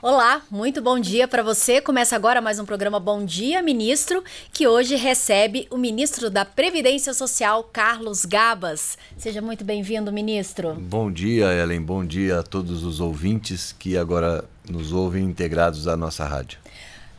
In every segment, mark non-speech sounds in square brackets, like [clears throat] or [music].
Olá, muito bom dia para você. Começa agora mais um programa Bom Dia Ministro, que hoje recebe o ministro da Previdência Social, Carlos Gabas. Seja muito bem-vindo, ministro. Bom dia, Ellen. Bom dia a todos os ouvintes que agora nos ouvem integrados à nossa rádio.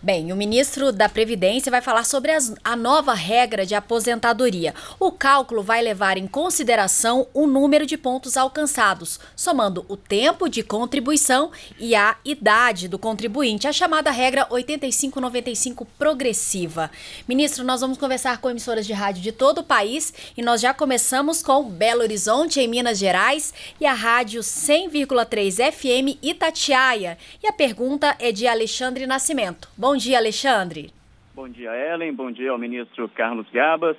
Bem, o ministro da Previdência vai falar sobre as, a nova regra de aposentadoria. O cálculo vai levar em consideração o número de pontos alcançados, somando o tempo de contribuição e a idade do contribuinte, a chamada regra 8595 progressiva. Ministro, nós vamos conversar com emissoras de rádio de todo o país e nós já começamos com Belo Horizonte, em Minas Gerais, e a rádio 100,3 FM Itatiaia. E a pergunta é de Alexandre Nascimento. Bom Bom dia, Alexandre. Bom dia, Ellen. Bom dia ao ministro Carlos Gabas.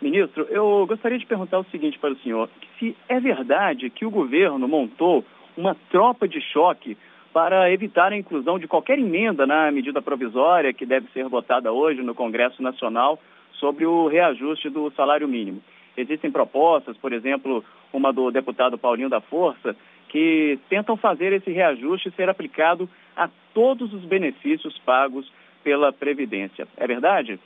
Ministro, eu gostaria de perguntar o seguinte para o senhor: se é verdade que o governo montou uma tropa de choque para evitar a inclusão de qualquer emenda na medida provisória que deve ser votada hoje no Congresso Nacional sobre o reajuste do salário mínimo. Existem propostas, por exemplo, uma do deputado Paulinho da Força, que tentam fazer esse reajuste ser aplicado a todos os benefícios pagos pela Previdência. É verdade?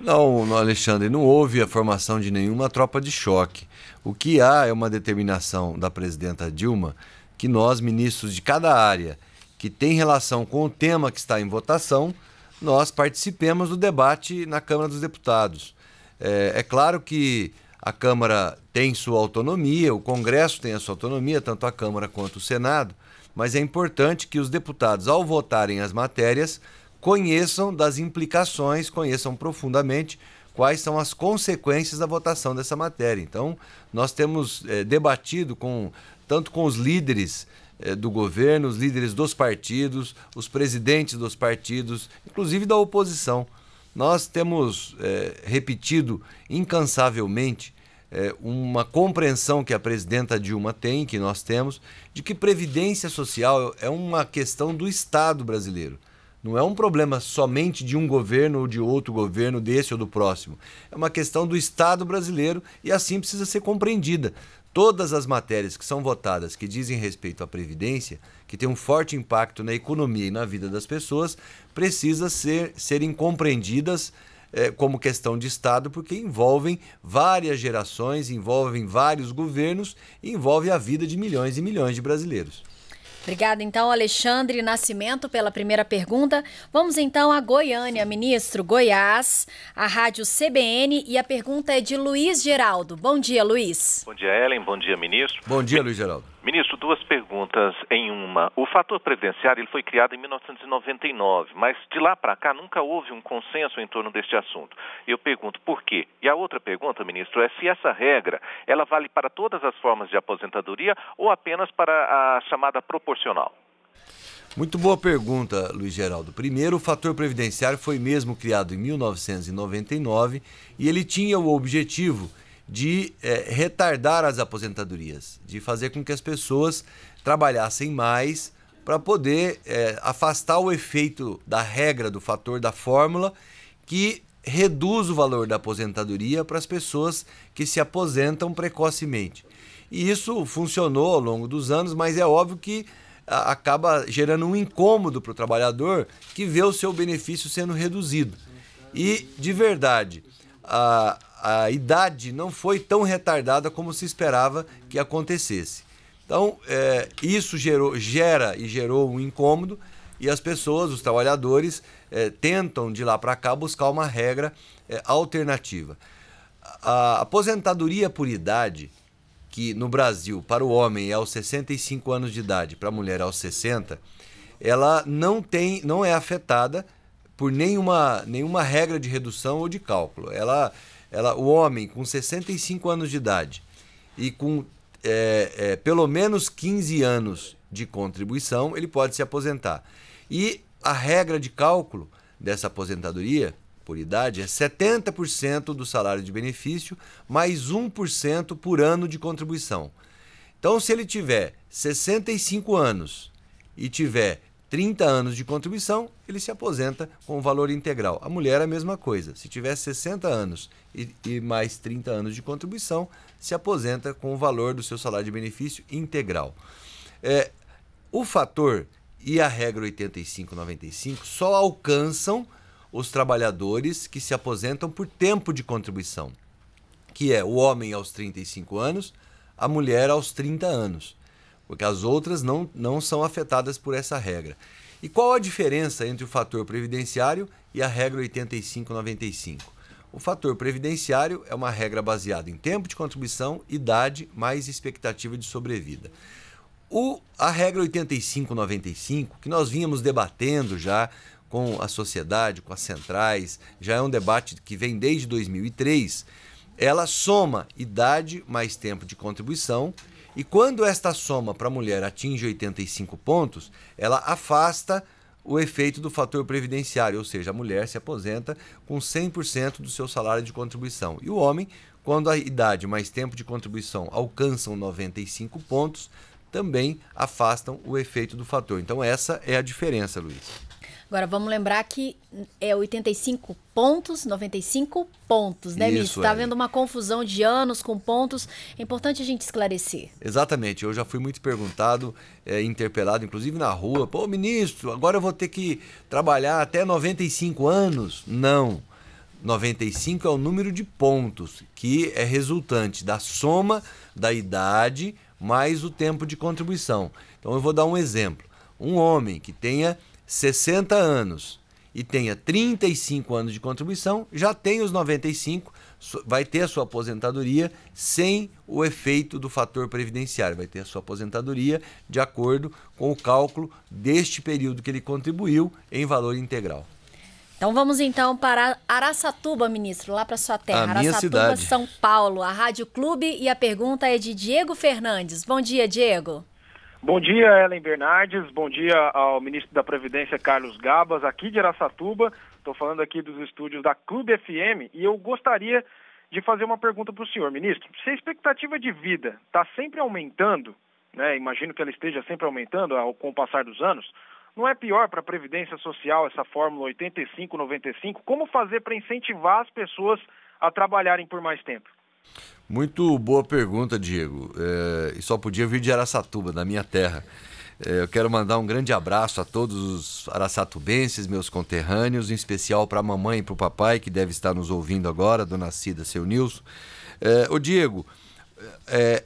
Não, Alexandre, não houve a formação de nenhuma tropa de choque. O que há é uma determinação da presidenta Dilma que nós, ministros de cada área que tem relação com o tema que está em votação, nós participemos do debate na Câmara dos Deputados. É, é claro que a Câmara tem sua autonomia, o Congresso tem a sua autonomia, tanto a Câmara quanto o Senado, mas é importante que os deputados, ao votarem as matérias, conheçam das implicações, conheçam profundamente quais são as consequências da votação dessa matéria. Então, nós temos é, debatido com tanto com os líderes é, do governo, os líderes dos partidos, os presidentes dos partidos, inclusive da oposição. Nós temos é, repetido incansavelmente é, uma compreensão que a presidenta Dilma tem, que nós temos, de que previdência social é uma questão do Estado brasileiro. Não é um problema somente de um governo ou de outro governo, desse ou do próximo. É uma questão do Estado brasileiro e assim precisa ser compreendida. Todas as matérias que são votadas que dizem respeito à previdência, que tem um forte impacto na economia e na vida das pessoas, precisam ser, serem compreendidas é, como questão de Estado, porque envolvem várias gerações, envolvem vários governos, envolve a vida de milhões e milhões de brasileiros. Obrigada, então, Alexandre Nascimento, pela primeira pergunta. Vamos então a Goiânia, ministro Goiás, a rádio CBN, e a pergunta é de Luiz Geraldo. Bom dia, Luiz. Bom dia, Ellen. Bom dia, ministro. Bom dia, Luiz Geraldo. Ministro, duas perguntas em uma. O fator previdenciário ele foi criado em 1999, mas de lá para cá nunca houve um consenso em torno deste assunto. Eu pergunto por quê? E a outra pergunta, ministro, é se essa regra ela vale para todas as formas de aposentadoria ou apenas para a chamada proporcional? Muito boa pergunta, Luiz Geraldo. Primeiro, o fator previdenciário foi mesmo criado em 1999 e ele tinha o objetivo de é, retardar as aposentadorias, de fazer com que as pessoas trabalhassem mais para poder é, afastar o efeito da regra, do fator, da fórmula, que reduz o valor da aposentadoria para as pessoas que se aposentam precocemente. E isso funcionou ao longo dos anos, mas é óbvio que acaba gerando um incômodo para o trabalhador que vê o seu benefício sendo reduzido. E, de verdade, a, a idade não foi tão retardada como se esperava que acontecesse. Então, é, isso gerou, gera e gerou um incômodo e as pessoas, os trabalhadores, é, tentam de lá para cá buscar uma regra é, alternativa. A aposentadoria por idade, que no Brasil para o homem é aos 65 anos de idade, para a mulher é aos 60, ela não tem, não é afetada por nenhuma, nenhuma regra de redução ou de cálculo. Ela ela, o homem com 65 anos de idade e com é, é, pelo menos 15 anos de contribuição, ele pode se aposentar. E a regra de cálculo dessa aposentadoria por idade é 70% do salário de benefício mais 1% por ano de contribuição. Então, se ele tiver 65 anos e tiver 30 anos de contribuição, ele se aposenta com o valor integral. A mulher a mesma coisa. Se tiver 60 anos e, e, mais 30 anos de contribuição, se aposenta com o valor do seu salário de benefício integral. É, o fator e a regra 85-95 só alcançam os trabalhadores que se aposentam por tempo de contribuição, que é o homem aos 35 anos, a mulher aos 30 anos porque as outras não, não são afetadas por essa regra. E qual a diferença entre o fator previdenciário e a regra 8595? O fator previdenciário é uma regra baseada em tempo de contribuição, idade mais expectativa de sobrevida. O, a regra 8595, que nós vínhamos debatendo já com a sociedade, com as centrais, já é um debate que vem desde 2003, ela soma idade mais tempo de contribuição e quando esta soma para a mulher atinge 85 pontos, ela afasta o efeito do fator previdenciário, ou seja, a mulher se aposenta com 100% do seu salário de contribuição. E o homem, quando a idade mais tempo de contribuição alcançam 95 pontos, também afastam o efeito do fator. Então, essa é a diferença, Luiz. Agora, vamos lembrar que é 85 pontos, 95 pontos, né, Miss? Está é. havendo uma confusão de anos com pontos. É importante a gente esclarecer. Exatamente. Eu já fui muito perguntado, é, interpelado, inclusive na rua. Pô, ministro, agora eu vou ter que trabalhar até 95 anos? Não. 95 é o número de pontos que é resultante da soma da idade mais o tempo de contribuição. Então eu vou dar um exemplo. Um homem que tenha 60 anos e tenha 35 anos de contribuição, já tem os 95, vai ter a sua aposentadoria sem o efeito do fator previdenciário, vai ter a sua aposentadoria de acordo com o cálculo deste período que ele contribuiu em valor integral. Então vamos então para Araçatuba, ministro, lá para sua terra, a Araçatuba, cidade. São Paulo, a Rádio Clube e a pergunta é de Diego Fernandes. Bom dia, Diego. Bom dia, Ellen Bernardes. Bom dia ao ministro da Previdência, Carlos Gabas, aqui de Aracatuba. Estou falando aqui dos estúdios da Clube FM e eu gostaria de fazer uma pergunta para o senhor, ministro. Se a expectativa de vida está sempre aumentando, né, imagino que ela esteja sempre aumentando ao, com o passar dos anos, não é pior para a Previdência Social essa fórmula 85-95? Como fazer para incentivar as pessoas a trabalharem por mais tempo? Muito boa pergunta, Diego. É, e só podia vir de Araçatuba, da minha terra. É, eu quero mandar um grande abraço a todos os araçatubenses, meus conterrâneos, em especial para a mamãe e para o papai, que deve estar nos ouvindo agora, dona Cida, seu Nilson. É, ô Diego, é,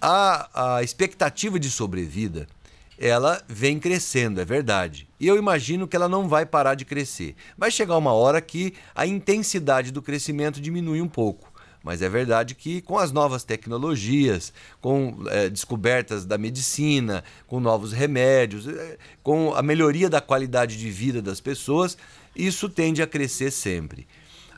a, a expectativa de sobrevida ela vem crescendo, é verdade. E eu imagino que ela não vai parar de crescer. Vai chegar uma hora que a intensidade do crescimento diminui um pouco. Mas é verdade que com as novas tecnologias, com é, descobertas da medicina, com novos remédios, é, com a melhoria da qualidade de vida das pessoas, isso tende a crescer sempre.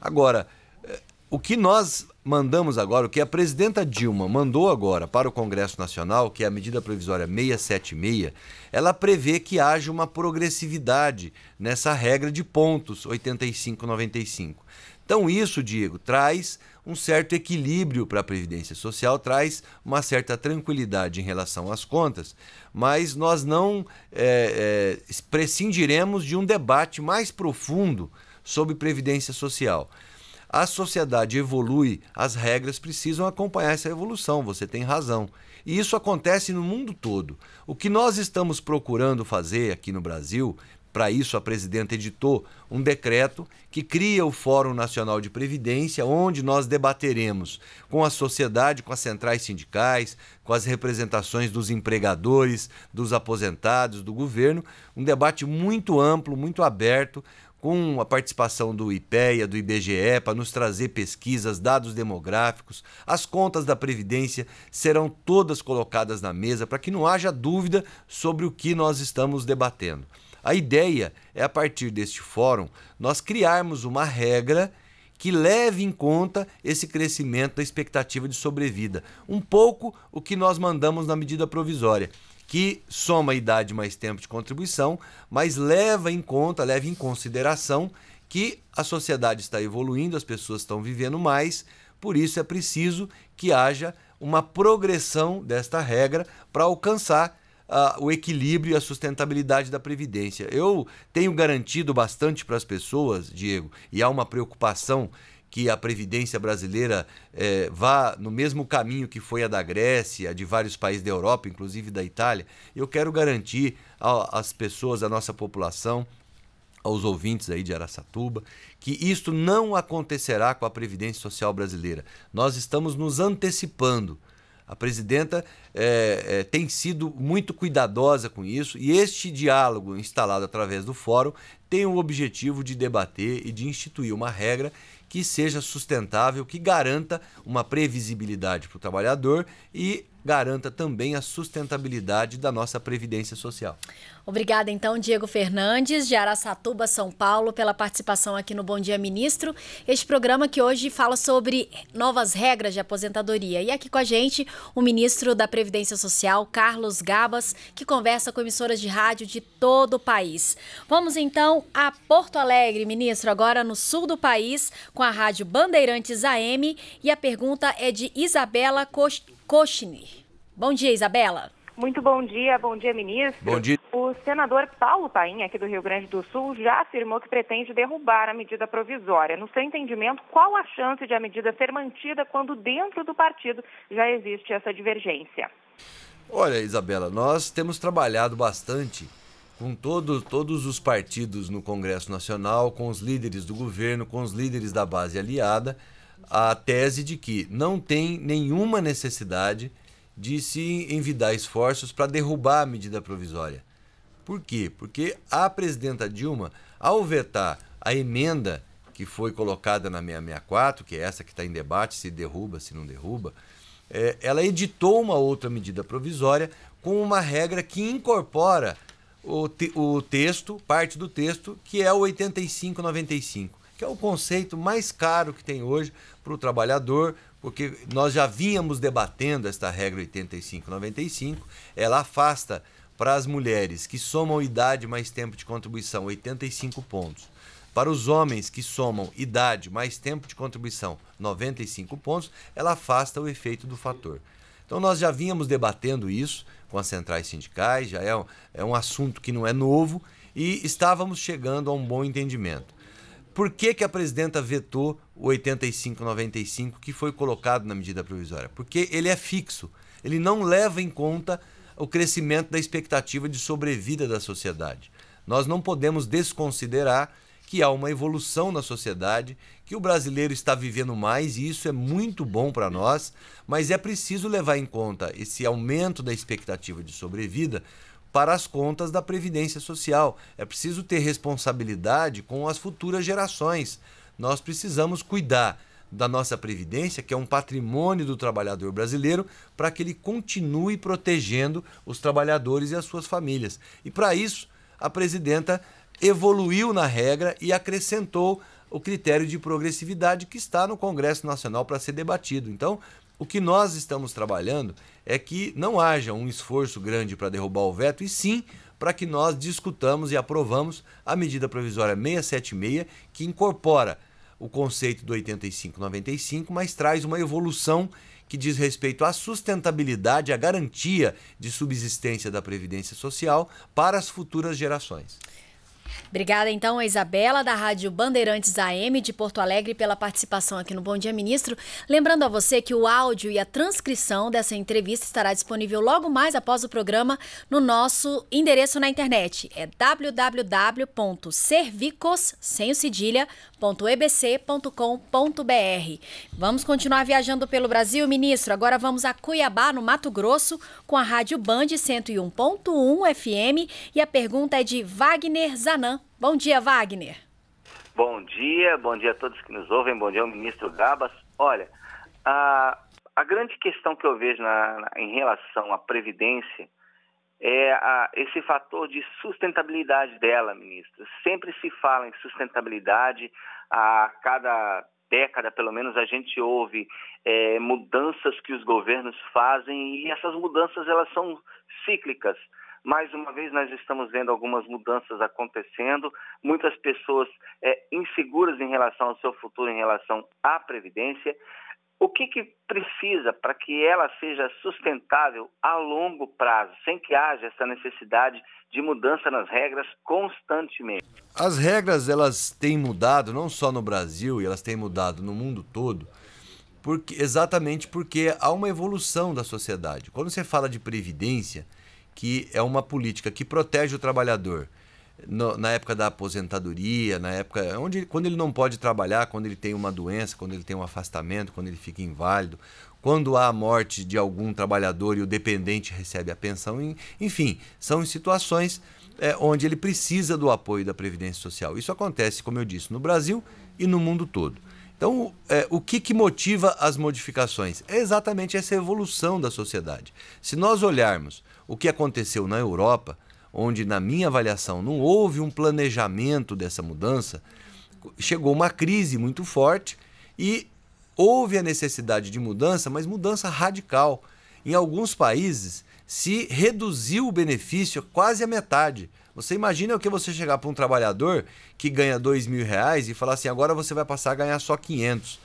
Agora, eh, o que nós mandamos agora, o que a presidenta Dilma mandou agora para o Congresso Nacional, que é a medida provisória 676, ela prevê que haja uma progressividade nessa regra de pontos 85-95. Então, isso, Diego, traz um certo equilíbrio para a Previdência Social, traz uma certa tranquilidade em relação às contas, mas nós não é, é, prescindiremos de um debate mais profundo sobre Previdência Social. A sociedade evolui, as regras precisam acompanhar essa evolução, você tem razão. E isso acontece no mundo todo. O que nós estamos procurando fazer aqui no Brasil, para isso, a presidenta editou um decreto que cria o Fórum Nacional de Previdência, onde nós debateremos com a sociedade, com as centrais sindicais, com as representações dos empregadores, dos aposentados, do governo, um debate muito amplo, muito aberto, com a participação do IPEA, do IBGE, para nos trazer pesquisas, dados demográficos. As contas da Previdência serão todas colocadas na mesa para que não haja dúvida sobre o que nós estamos debatendo. A ideia é, a partir deste fórum, nós criarmos uma regra que leve em conta esse crescimento da expectativa de sobrevida. Um pouco o que nós mandamos na medida provisória, que soma idade mais tempo de contribuição, mas leva em conta, leva em consideração que a sociedade está evoluindo, as pessoas estão vivendo mais, por isso é preciso que haja uma progressão desta regra para alcançar uh, o equilíbrio e a sustentabilidade da Previdência. Eu tenho garantido bastante para as pessoas, Diego, e há uma preocupação que a Previdência brasileira eh, vá no mesmo caminho que foi a da Grécia, a de vários países da Europa, inclusive da Itália. Eu quero garantir às pessoas, à nossa população, aos ouvintes aí de Araçatuba, que isto não acontecerá com a Previdência Social brasileira. Nós estamos nos antecipando a presidenta é, é, tem sido muito cuidadosa com isso e este diálogo instalado através do fórum tem o objetivo de debater e de instituir uma regra que seja sustentável, que garanta uma previsibilidade para o trabalhador e garanta também a sustentabilidade da nossa previdência social. Obrigada, então, Diego Fernandes, de Araçatuba, São Paulo, pela participação aqui no Bom Dia Ministro. Este programa que hoje fala sobre novas regras de aposentadoria. E aqui com a gente, o ministro da Previdência Social, Carlos Gabas, que conversa com emissoras de rádio de todo o país. Vamos, então, a Porto Alegre, ministro, agora no sul do país, com a rádio Bandeirantes AM. E a pergunta é de Isabela Costa. Kochini, Bom dia, Isabela. Muito bom dia, bom dia, ministro. Bom dia. O senador Paulo Paim, aqui do Rio Grande do Sul, já afirmou que pretende derrubar a medida provisória. No seu entendimento, qual a chance de a medida ser mantida quando dentro do partido já existe essa divergência? Olha, Isabela, nós temos trabalhado bastante com todo, todos os partidos no Congresso Nacional, com os líderes do governo, com os líderes da base aliada a tese de que não tem nenhuma necessidade de se envidar esforços para derrubar a medida provisória. Por quê? Porque a presidenta Dilma, ao vetar a emenda que foi colocada na 664, que é essa que está em debate, se derruba, se não derruba, é, ela editou uma outra medida provisória com uma regra que incorpora o, te, o texto, parte do texto, que é o 8595, que é o conceito mais caro que tem hoje, para o trabalhador, porque nós já vínhamos debatendo esta regra 85-95, ela afasta para as mulheres que somam idade mais tempo de contribuição 85 pontos. Para os homens que somam idade mais tempo de contribuição 95 pontos, ela afasta o efeito do fator. Então nós já vínhamos debatendo isso com as centrais sindicais, já é um, é um assunto que não é novo e estávamos chegando a um bom entendimento. Por que, que a presidenta vetou o 8595 que foi colocado na medida provisória? Porque ele é fixo, ele não leva em conta o crescimento da expectativa de sobrevida da sociedade. Nós não podemos desconsiderar que há uma evolução na sociedade, que o brasileiro está vivendo mais e isso é muito bom para nós, mas é preciso levar em conta esse aumento da expectativa de sobrevida para as contas da Previdência Social. É preciso ter responsabilidade com as futuras gerações. Nós precisamos cuidar da nossa Previdência, que é um patrimônio do trabalhador brasileiro, para que ele continue protegendo os trabalhadores e as suas famílias. E para isso, a presidenta evoluiu na regra e acrescentou o critério de progressividade que está no Congresso Nacional para ser debatido. Então, o que nós estamos trabalhando é que não haja um esforço grande para derrubar o veto, e sim para que nós discutamos e aprovamos a medida provisória 676, que incorpora o conceito do 85,95, mas traz uma evolução que diz respeito à sustentabilidade, à garantia de subsistência da Previdência Social para as futuras gerações. Obrigada então a Isabela da Rádio Bandeirantes AM de Porto Alegre pela participação aqui no Bom Dia Ministro. Lembrando a você que o áudio e a transcrição dessa entrevista estará disponível logo mais após o programa no nosso endereço na internet. É www.servicos.ebc.com.br. Vamos continuar viajando pelo Brasil, ministro. Agora vamos a Cuiabá, no Mato Grosso, com a Rádio Band 101.1 FM e a pergunta é de Wagner Zar Maracanã. Bom dia, Wagner. Bom dia, bom dia a todos que nos ouvem, bom dia ao ministro Gabas. Olha, a, a grande questão que eu vejo na, na, em relação à Previdência é a, esse fator de sustentabilidade dela, ministro. Sempre se fala em sustentabilidade, a cada década, pelo menos, a gente ouve é, mudanças que os governos fazem e essas mudanças elas são cíclicas. Mais uma vez, nós estamos vendo algumas mudanças acontecendo, muitas pessoas é, inseguras em relação ao seu futuro, em relação à Previdência. O que, que precisa para que ela seja sustentável a longo prazo, sem que haja essa necessidade de mudança nas regras constantemente? As regras elas têm mudado não só no Brasil, elas têm mudado no mundo todo, porque, exatamente porque há uma evolução da sociedade. Quando você fala de previdência, que é uma política que protege o trabalhador no, na época da aposentadoria, na época onde quando ele não pode trabalhar, quando ele tem uma doença, quando ele tem um afastamento, quando ele fica inválido, quando há a morte de algum trabalhador e o dependente recebe a pensão, enfim, são situações é, onde ele precisa do apoio da Previdência Social. Isso acontece, como eu disse, no Brasil e no mundo todo. Então, é, o que, que motiva as modificações? É exatamente essa evolução da sociedade. Se nós olharmos o que aconteceu na Europa, onde, na minha avaliação, não houve um planejamento dessa mudança, chegou uma crise muito forte e houve a necessidade de mudança, mas mudança radical. Em alguns países, se reduziu o benefício quase à metade. Você imagina o que você chegar para um trabalhador que ganha dois mil reais e falar assim, agora você vai passar a ganhar só 500,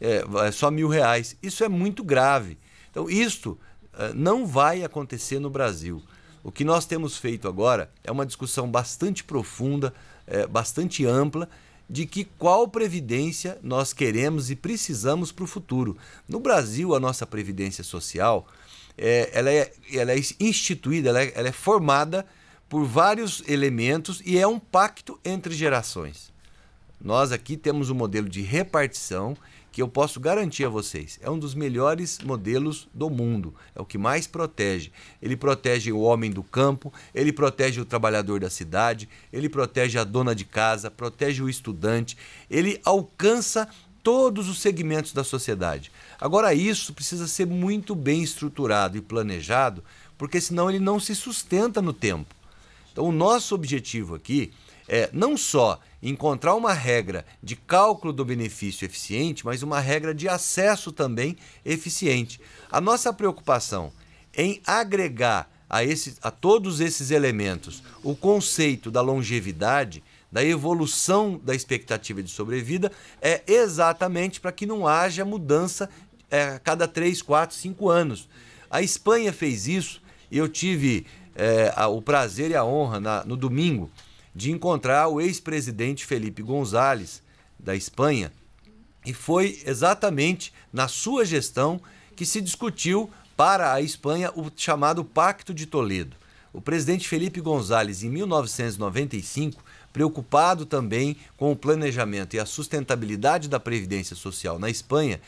é, é, só mil reais. Isso é muito grave. Então, isto é, não vai acontecer no Brasil. O que nós temos feito agora é uma discussão bastante profunda, é, bastante ampla, de que qual previdência nós queremos e precisamos para o futuro. No Brasil, a nossa previdência social é, ela é, ela é instituída, ela é, ela é formada por vários elementos e é um pacto entre gerações. Nós aqui temos um modelo de repartição que eu posso garantir a vocês. É um dos melhores modelos do mundo. É o que mais protege. Ele protege o homem do campo, ele protege o trabalhador da cidade, ele protege a dona de casa, protege o estudante. Ele alcança todos os segmentos da sociedade. Agora, isso precisa ser muito bem estruturado e planejado, porque senão ele não se sustenta no tempo. Então, o nosso objetivo aqui é não só encontrar uma regra de cálculo do benefício eficiente, mas uma regra de acesso também eficiente. A nossa preocupação em agregar a, esse, a todos esses elementos o conceito da longevidade, da evolução da expectativa de sobrevida, é exatamente para que não haja mudança é, a cada 3, 4, 5 anos. A Espanha fez isso e eu tive é, a, o prazer e a honra na, no domingo de encontrar o ex-presidente Felipe Gonzalez, da Espanha, e foi exatamente na sua gestão que se discutiu para a Espanha o chamado Pacto de Toledo. O presidente Felipe Gonzalez, em 1995, preocupado também com o planejamento e a sustentabilidade da previdência social na Espanha,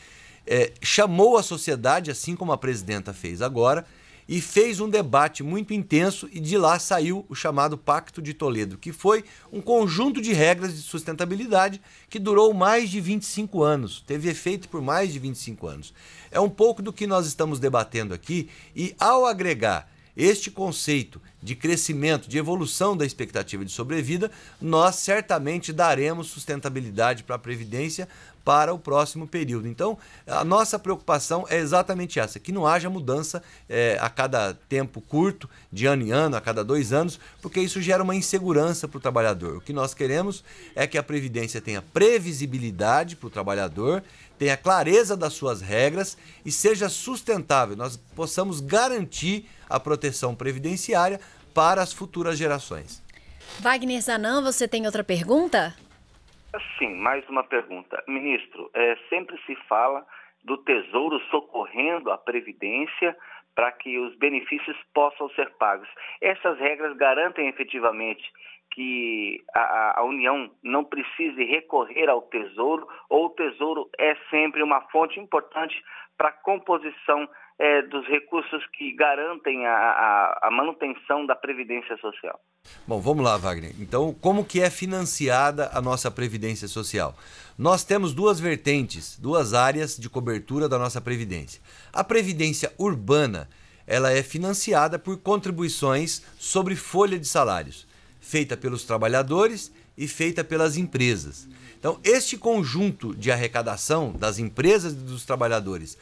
é, chamou a sociedade, assim como a presidenta fez agora, e fez um debate muito intenso e de lá saiu o chamado Pacto de Toledo, que foi um conjunto de regras de sustentabilidade que durou mais de 25 anos, teve efeito por mais de 25 anos. É um pouco do que nós estamos debatendo aqui e ao agregar este conceito de crescimento, de evolução da expectativa de sobrevida, nós certamente daremos sustentabilidade para a Previdência, para o próximo período. Então, a nossa preocupação é exatamente essa: que não haja mudança é, a cada tempo curto, de ano em ano, a cada dois anos, porque isso gera uma insegurança para o trabalhador. O que nós queremos é que a Previdência tenha previsibilidade para o trabalhador, tenha clareza das suas regras e seja sustentável. Nós possamos garantir a proteção previdenciária para as futuras gerações. Wagner Zanam, você tem outra pergunta? Sim, mais uma pergunta. Ministro, é, sempre se fala do Tesouro socorrendo a Previdência para que os benefícios possam ser pagos. Essas regras garantem efetivamente que a, a, União não precise recorrer ao Tesouro, ou o Tesouro é sempre uma fonte importante para a composição é, dos recursos que garantem a, a, a, manutenção da Previdência Social. Bom, vamos lá, Wagner. Então, como que é financiada a nossa Previdência Social? Nós temos duas vertentes, duas áreas de cobertura da nossa Previdência. A Previdência Urbana, ela é financiada por contribuições sobre folha de salários, feita pelos trabalhadores e feita pelas empresas. Então, este conjunto de arrecadação das empresas e dos trabalhadores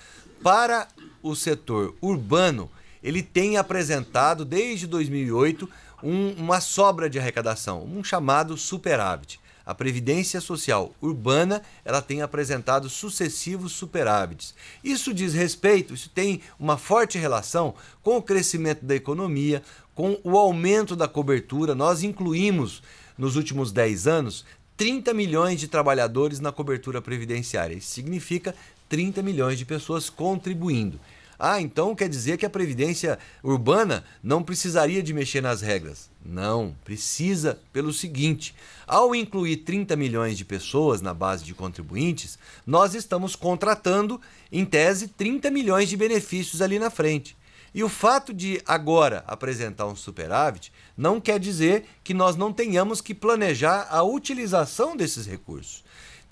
para o setor urbano, ele tem apresentado desde 2008 um, uma sobra de arrecadação, um chamado superávit. A Previdência Social Urbana ela tem apresentado sucessivos superávites. Isso diz respeito, isso tem uma forte relação com o crescimento da economia, com o aumento da cobertura. Nós incluímos, nos últimos 10 anos, 30 milhões de trabalhadores na cobertura previdenciária. Isso significa 30 milhões de pessoas contribuindo. Ah, então quer dizer que a previdência urbana não precisaria de mexer nas regras? Não, precisa pelo seguinte: ao incluir 30 milhões de pessoas na base de contribuintes, nós estamos contratando, em tese, 30 milhões de benefícios ali na frente. E o fato de agora apresentar um superávit não quer dizer que nós não tenhamos que planejar a utilização desses recursos.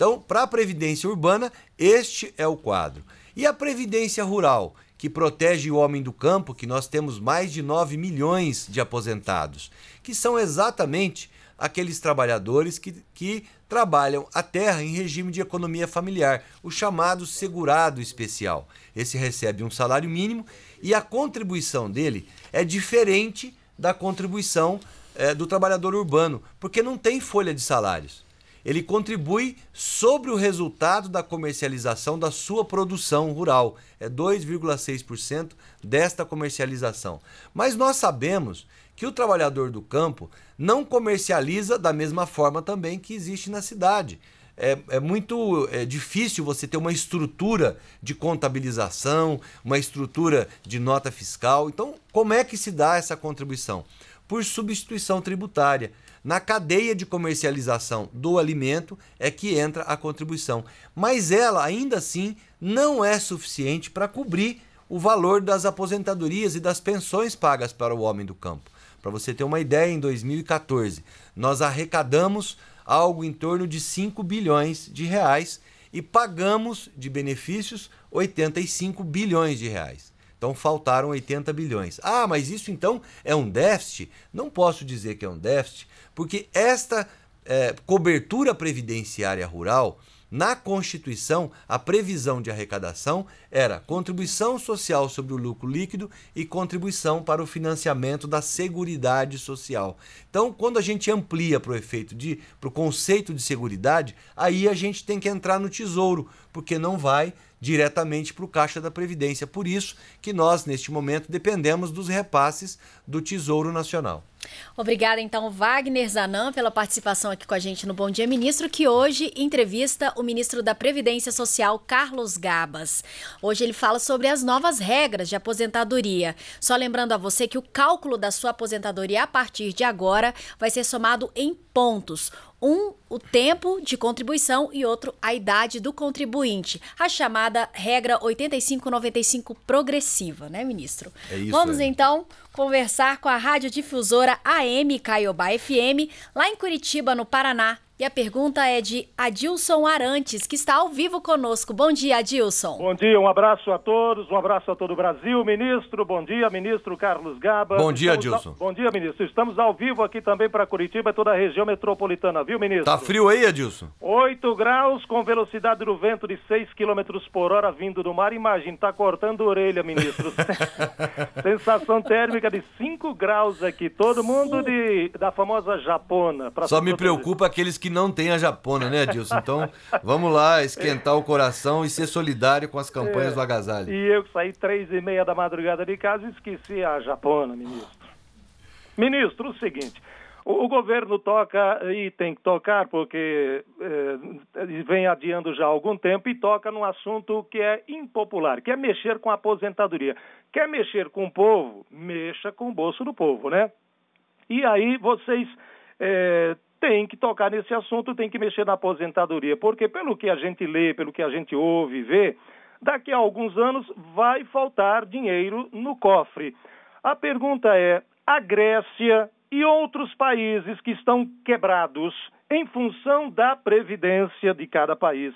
Então, para a Previdência Urbana, este é o quadro. E a Previdência Rural, que protege o homem do campo, que nós temos mais de 9 milhões de aposentados, que são exatamente aqueles trabalhadores que, que trabalham a terra em regime de economia familiar, o chamado segurado especial. Esse recebe um salário mínimo e a contribuição dele é diferente da contribuição é, do trabalhador urbano, porque não tem folha de salários ele contribui sobre o resultado da comercialização da sua produção rural. É 2,6% desta comercialização. Mas nós sabemos que o trabalhador do campo não comercializa da mesma forma também que existe na cidade. É, é, muito é, difícil você ter uma estrutura de contabilização, uma estrutura de nota fiscal. Então, como é que se dá essa contribuição? Por substituição tributária. Na cadeia de comercialização do alimento é que entra a contribuição, mas ela ainda assim não é suficiente para cobrir o valor das aposentadorias e das pensões pagas para o homem do campo. Para você ter uma ideia, em 2014 nós arrecadamos algo em torno de 5 bilhões de reais e pagamos de benefícios 85 bilhões de reais. Então faltaram 80 bilhões. Ah, mas isso então é um déficit? Não posso dizer que é um déficit, porque esta é, cobertura previdenciária rural, na Constituição, a previsão de arrecadação era contribuição social sobre o lucro líquido e contribuição para o financiamento da seguridade social. Então, quando a gente amplia para o efeito de para o conceito de seguridade, aí a gente tem que entrar no tesouro, porque não vai diretamente para o caixa da Previdência. Por isso que nós, neste momento, dependemos dos repasses do Tesouro Nacional. Obrigada, então, Wagner Zanam pela participação aqui com a gente no Bom Dia Ministro, que hoje entrevista o ministro da Previdência Social, Carlos Gabas. Hoje ele fala sobre as novas regras de aposentadoria. Só lembrando a você que o cálculo da sua aposentadoria a partir de agora vai ser somado em pontos. Um, o tempo de contribuição e outro, a idade do contribuinte. A chamada regra 8595 progressiva, né, ministro? É isso, Vamos então conversar com a radiodifusora AM Caiobá FM, lá em Curitiba, no Paraná, a pergunta é de Adilson Arantes, que está ao vivo conosco. Bom dia, Adilson. Bom dia, um abraço a todos, um abraço a todo o Brasil. Ministro, bom dia, ministro Carlos Gaba. Bom dia, Estamos Adilson. Bom dia, ministro. Estamos ao vivo aqui também para Curitiba e toda a região metropolitana, viu, ministro? Tá frio aí, Adilson? 8 graus com velocidade do vento de 6 km por hora vindo do mar. Imagina, tá cortando orelha, ministro. [laughs] Sensação térmica de 5 graus aqui. Todo mundo de, da famosa Japona. Só me preocupa aqueles que não tem a Japona, né, Dilson? Então, vamos lá esquentar o coração e ser solidário com as campanhas é, do agasalho. E eu que saí três e meia da madrugada de casa e esqueci a Japona, ministro. Ministro, o seguinte, o, o governo toca e tem que tocar porque eh, vem adiando já há algum tempo e toca num assunto que é impopular, que é mexer com a aposentadoria. Quer mexer com o povo? Mexa com o bolso do povo, né? E aí vocês... Eh, tem que tocar nesse assunto, tem que mexer na aposentadoria, porque pelo que a gente lê, pelo que a gente ouve, vê, daqui a alguns anos vai faltar dinheiro no cofre. A pergunta é: a Grécia e outros países que estão quebrados em função da previdência de cada país.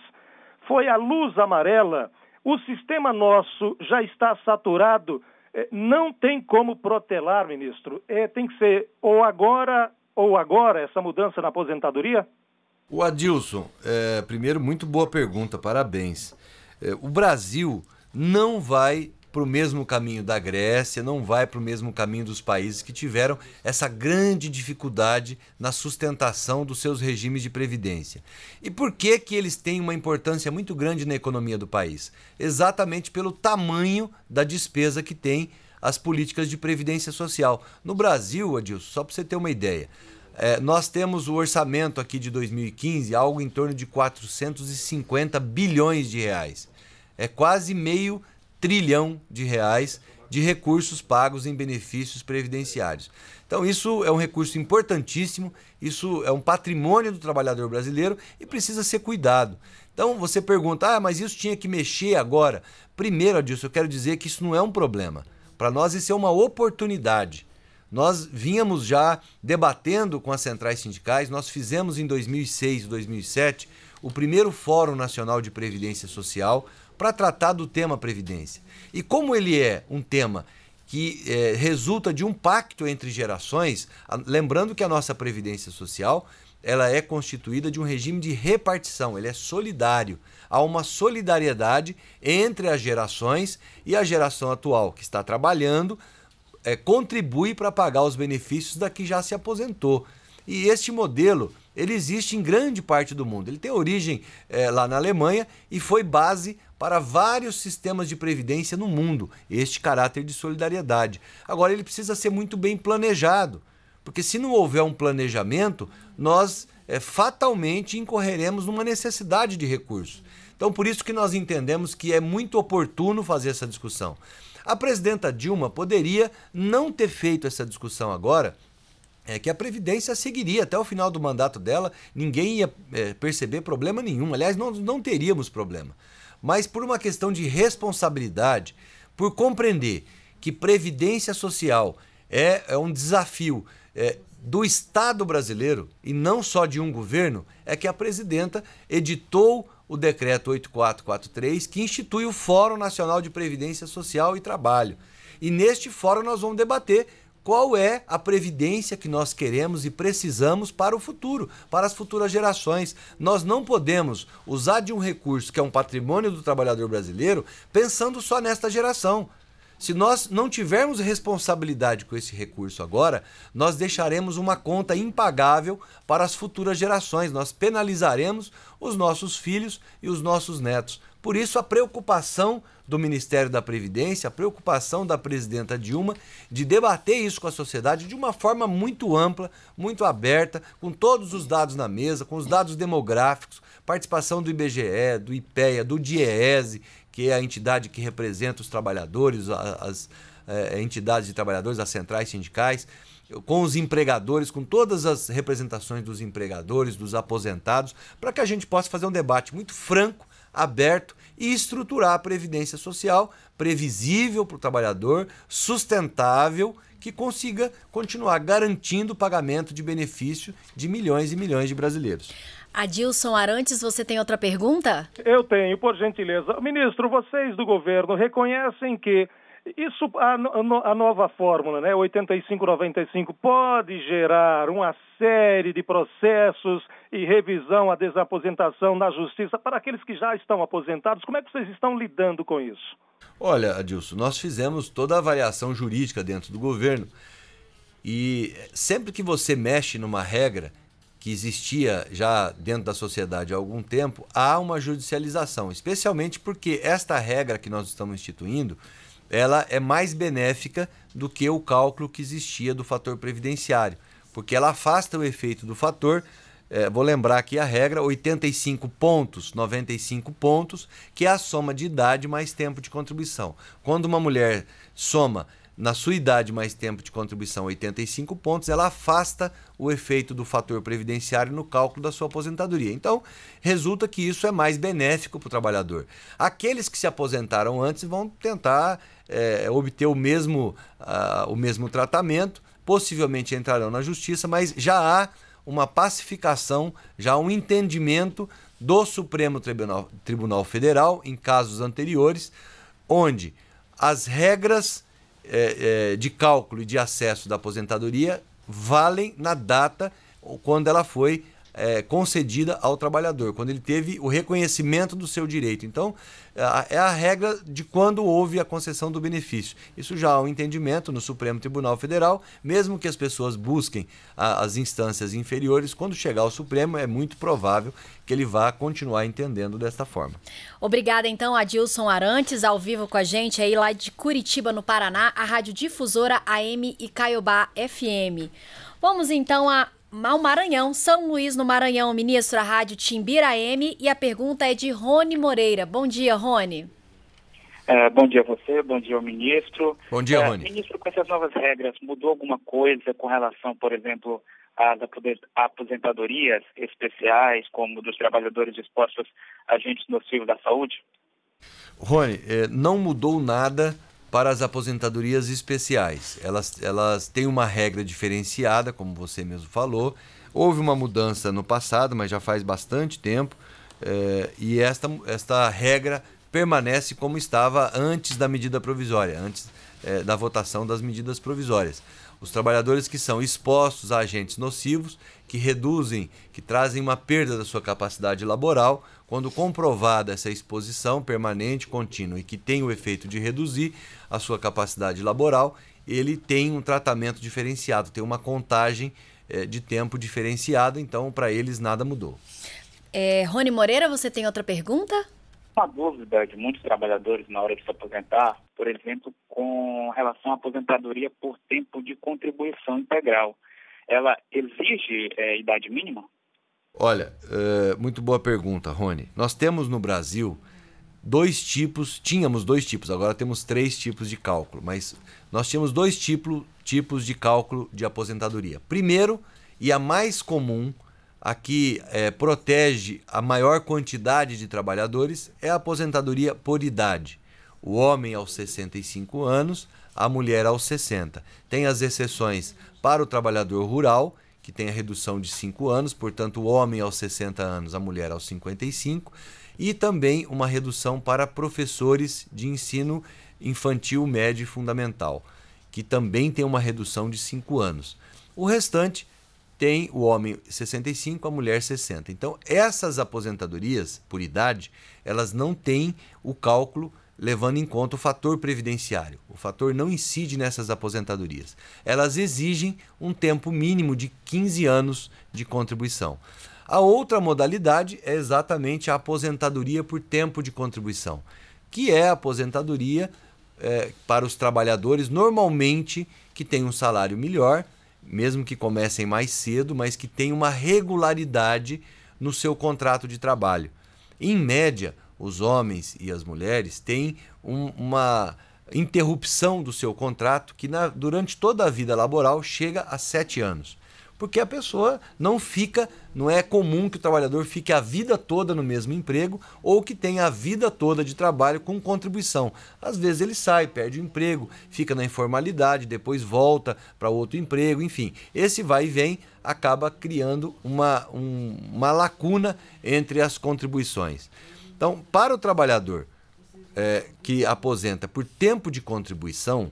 Foi a luz amarela, o sistema nosso já está saturado, eh, não tem como protelar, ministro. É, tem que ser ou agora ou agora essa mudança na aposentadoria? O Adilson, é, primeiro, muito boa pergunta, parabéns. É, o Brasil não vai para o mesmo caminho da Grécia, não vai para o mesmo caminho dos países que tiveram essa grande dificuldade na sustentação dos seus regimes de previdência. E por que que eles têm uma importância muito grande na economia do país? Exatamente pelo tamanho da despesa que tem as políticas de previdência social. No Brasil, Adilson, só para você ter uma ideia, é, nós temos o orçamento aqui de 2015, algo em torno de 450 bilhões de reais. É quase meio trilhão de reais de recursos pagos em benefícios previdenciários. Então, isso é um recurso importantíssimo, isso é um patrimônio do trabalhador brasileiro e precisa ser cuidado. Então, você pergunta, ah, mas isso tinha que mexer agora. Primeiro, Adilson, eu quero dizer que isso não é um problema. Para nós isso é uma oportunidade. Nós vínhamos já debatendo com as centrais sindicais, nós fizemos em 2006 e 2007 o primeiro Fórum Nacional de Previdência Social para tratar do tema Previdência. E como ele é um tema que é, resulta de um pacto entre gerações, lembrando que a nossa Previdência Social ela é constituída de um regime de repartição, ele é solidário a uma solidariedade entre as gerações e a geração atual que está trabalhando é, contribui para pagar os benefícios da que já se aposentou. E este modelo ele existe em grande parte do mundo. Ele tem origem é, lá na Alemanha e foi base para vários sistemas de previdência no mundo, este caráter de solidariedade. Agora, ele precisa ser muito bem planejado, porque se não houver um planejamento, nós é, fatalmente incorreremos numa necessidade de recursos. Então, por isso que nós entendemos que é muito oportuno fazer essa discussão. A presidenta Dilma poderia não ter feito essa discussão agora, é que a Previdência seguiria até o final do mandato dela, ninguém ia é, perceber problema nenhum. Aliás, não, não teríamos problema. Mas por uma questão de responsabilidade, por compreender que Previdência Social é, é um desafio é, do Estado brasileiro e não só de um governo, é que a presidenta editou o decreto 8443, que institui o Fórum Nacional de Previdência Social e Trabalho. E neste fórum nós vamos debater qual é a previdência que nós queremos e precisamos para o futuro, para as futuras gerações. Nós não podemos usar de um recurso que é um patrimônio do trabalhador brasileiro pensando só nesta geração. Se nós não tivermos responsabilidade com esse recurso agora, nós deixaremos uma conta impagável para as futuras gerações. Nós penalizaremos os nossos filhos e os nossos netos. Por isso, a preocupação do Ministério da Previdência, a preocupação da presidenta Dilma de debater isso com a sociedade de uma forma muito ampla, muito aberta, com todos os dados na mesa, com os dados demográficos, participação do IBGE, do IPEA, do DIEESE, que é a entidade que representa os trabalhadores, as, é, entidades de trabalhadores, as centrais sindicais, com os empregadores, com todas as representações dos empregadores, dos aposentados, para que a gente possa fazer um debate muito franco, aberto e estruturar a previdência social previsível para o trabalhador, sustentável, que consiga continuar garantindo o pagamento de benefício de milhões e milhões de brasileiros. Adilson Arantes, você tem outra pergunta? Eu tenho, por gentileza. Ministro, vocês do governo reconhecem que isso, a, a nova fórmula, né, 85-95, pode gerar uma série de processos e revisão à desaposentação na justiça para aqueles que já estão aposentados. Como é que vocês estão lidando com isso? Olha, Adilson, nós fizemos toda a avaliação jurídica dentro do governo. E sempre que você mexe numa regra, que existia já dentro da sociedade há algum tempo, há uma judicialização, especialmente porque esta regra que nós estamos instituindo, ela é mais benéfica do que o cálculo que existia do fator previdenciário, porque ela afasta o efeito do fator é, vou lembrar aqui a regra: 85 pontos, 95 pontos, que é a soma de idade mais tempo de contribuição. Quando uma mulher soma na sua idade mais tempo de contribuição 85 pontos, ela afasta o efeito do fator previdenciário no cálculo da sua aposentadoria. Então, resulta que isso é mais benéfico para o trabalhador. Aqueles que se aposentaram antes vão tentar é, obter o mesmo, uh, o mesmo tratamento, possivelmente entrarão na justiça, mas já há uma pacificação, já há um entendimento do Supremo Tribunal, Tribunal Federal em casos anteriores, onde as regras é, é, de cálculo e de acesso da aposentadoria valem na data quando ela foi é, concedida ao trabalhador, quando ele teve o reconhecimento do seu direito. Então, é a regra de quando houve a concessão do benefício. Isso já há um entendimento no Supremo Tribunal Federal, mesmo que as pessoas busquem a, as instâncias inferiores, quando chegar ao Supremo é muito provável que ele vá continuar entendendo desta forma. Obrigada então a Dilson Arantes, ao vivo com a gente aí lá de Curitiba, no Paraná, a radiodifusora AM e Caiobá FM. Vamos então a Mal Maranhão, São Luís no Maranhão, ministro, da rádio Timbira M. E a pergunta é de Rony Moreira. Bom dia, Rony. É, bom dia a você, bom dia ao ministro. Bom dia, é, Rony. Ministro, com essas novas regras, mudou alguma coisa com relação, por exemplo, às aposentadorias especiais, como dos trabalhadores expostos a agentes nocivos da saúde? Rony, é, não mudou nada para as aposentadorias especiais. Elas, elas têm uma regra diferenciada, como você mesmo falou. Houve uma mudança no passado, mas já faz bastante tempo, eh, e esta, esta regra permanece como estava antes da medida provisória, antes eh, da votação das medidas provisórias. Os trabalhadores que são expostos a agentes nocivos, que reduzem, que trazem uma perda da sua capacidade laboral, quando comprovada essa exposição permanente, contínua e que tem o efeito de reduzir, a sua capacidade laboral, ele tem um tratamento diferenciado, tem uma contagem é, de tempo diferenciada, então para eles nada mudou. É, Rony Moreira, você tem outra pergunta? Uma dúvida de muitos trabalhadores na hora de se aposentar, por exemplo, com relação à aposentadoria por tempo de contribuição integral. Ela exige é, idade mínima? Olha, eh, muito boa pergunta, Rony. Nós temos no Brasil dois tipos, tínhamos dois tipos, agora temos três tipos de cálculo, mas nós tínhamos dois tipo, tipos de cálculo de aposentadoria. Primeiro, e a mais comum, a que é, protege a maior quantidade de trabalhadores, é a aposentadoria por idade. O homem aos 65 anos, a mulher aos 60. Tem as exceções para o trabalhador rural, que tem a redução de 5 anos, portanto, o homem aos 60 anos, a mulher aos 55 e também uma redução para professores de ensino infantil, médio e fundamental, que também tem uma redução de 5 anos. O restante tem o homem 65, a mulher 60. Então, essas aposentadorias por idade, elas não têm o cálculo levando em conta o fator previdenciário. O fator não incide nessas aposentadorias. Elas exigem um tempo mínimo de 15 anos de contribuição. A outra modalidade é exatamente a aposentadoria por tempo de contribuição, que é a aposentadoria é, para os trabalhadores normalmente que têm um salário melhor, mesmo que comecem mais cedo, mas que têm uma regularidade no seu contrato de trabalho. Em média, os homens e as mulheres têm um, uma interrupção do seu contrato que na, durante toda a vida laboral chega a sete anos porque a pessoa não fica, não é comum que o trabalhador fique a vida toda no mesmo emprego ou que tenha a vida toda de trabalho com contribuição. Às vezes ele sai, perde o emprego, fica na informalidade, depois volta para outro emprego, enfim. Esse vai e vem acaba criando uma, um, uma lacuna entre as contribuições. Então, para o trabalhador é, que aposenta por tempo de contribuição,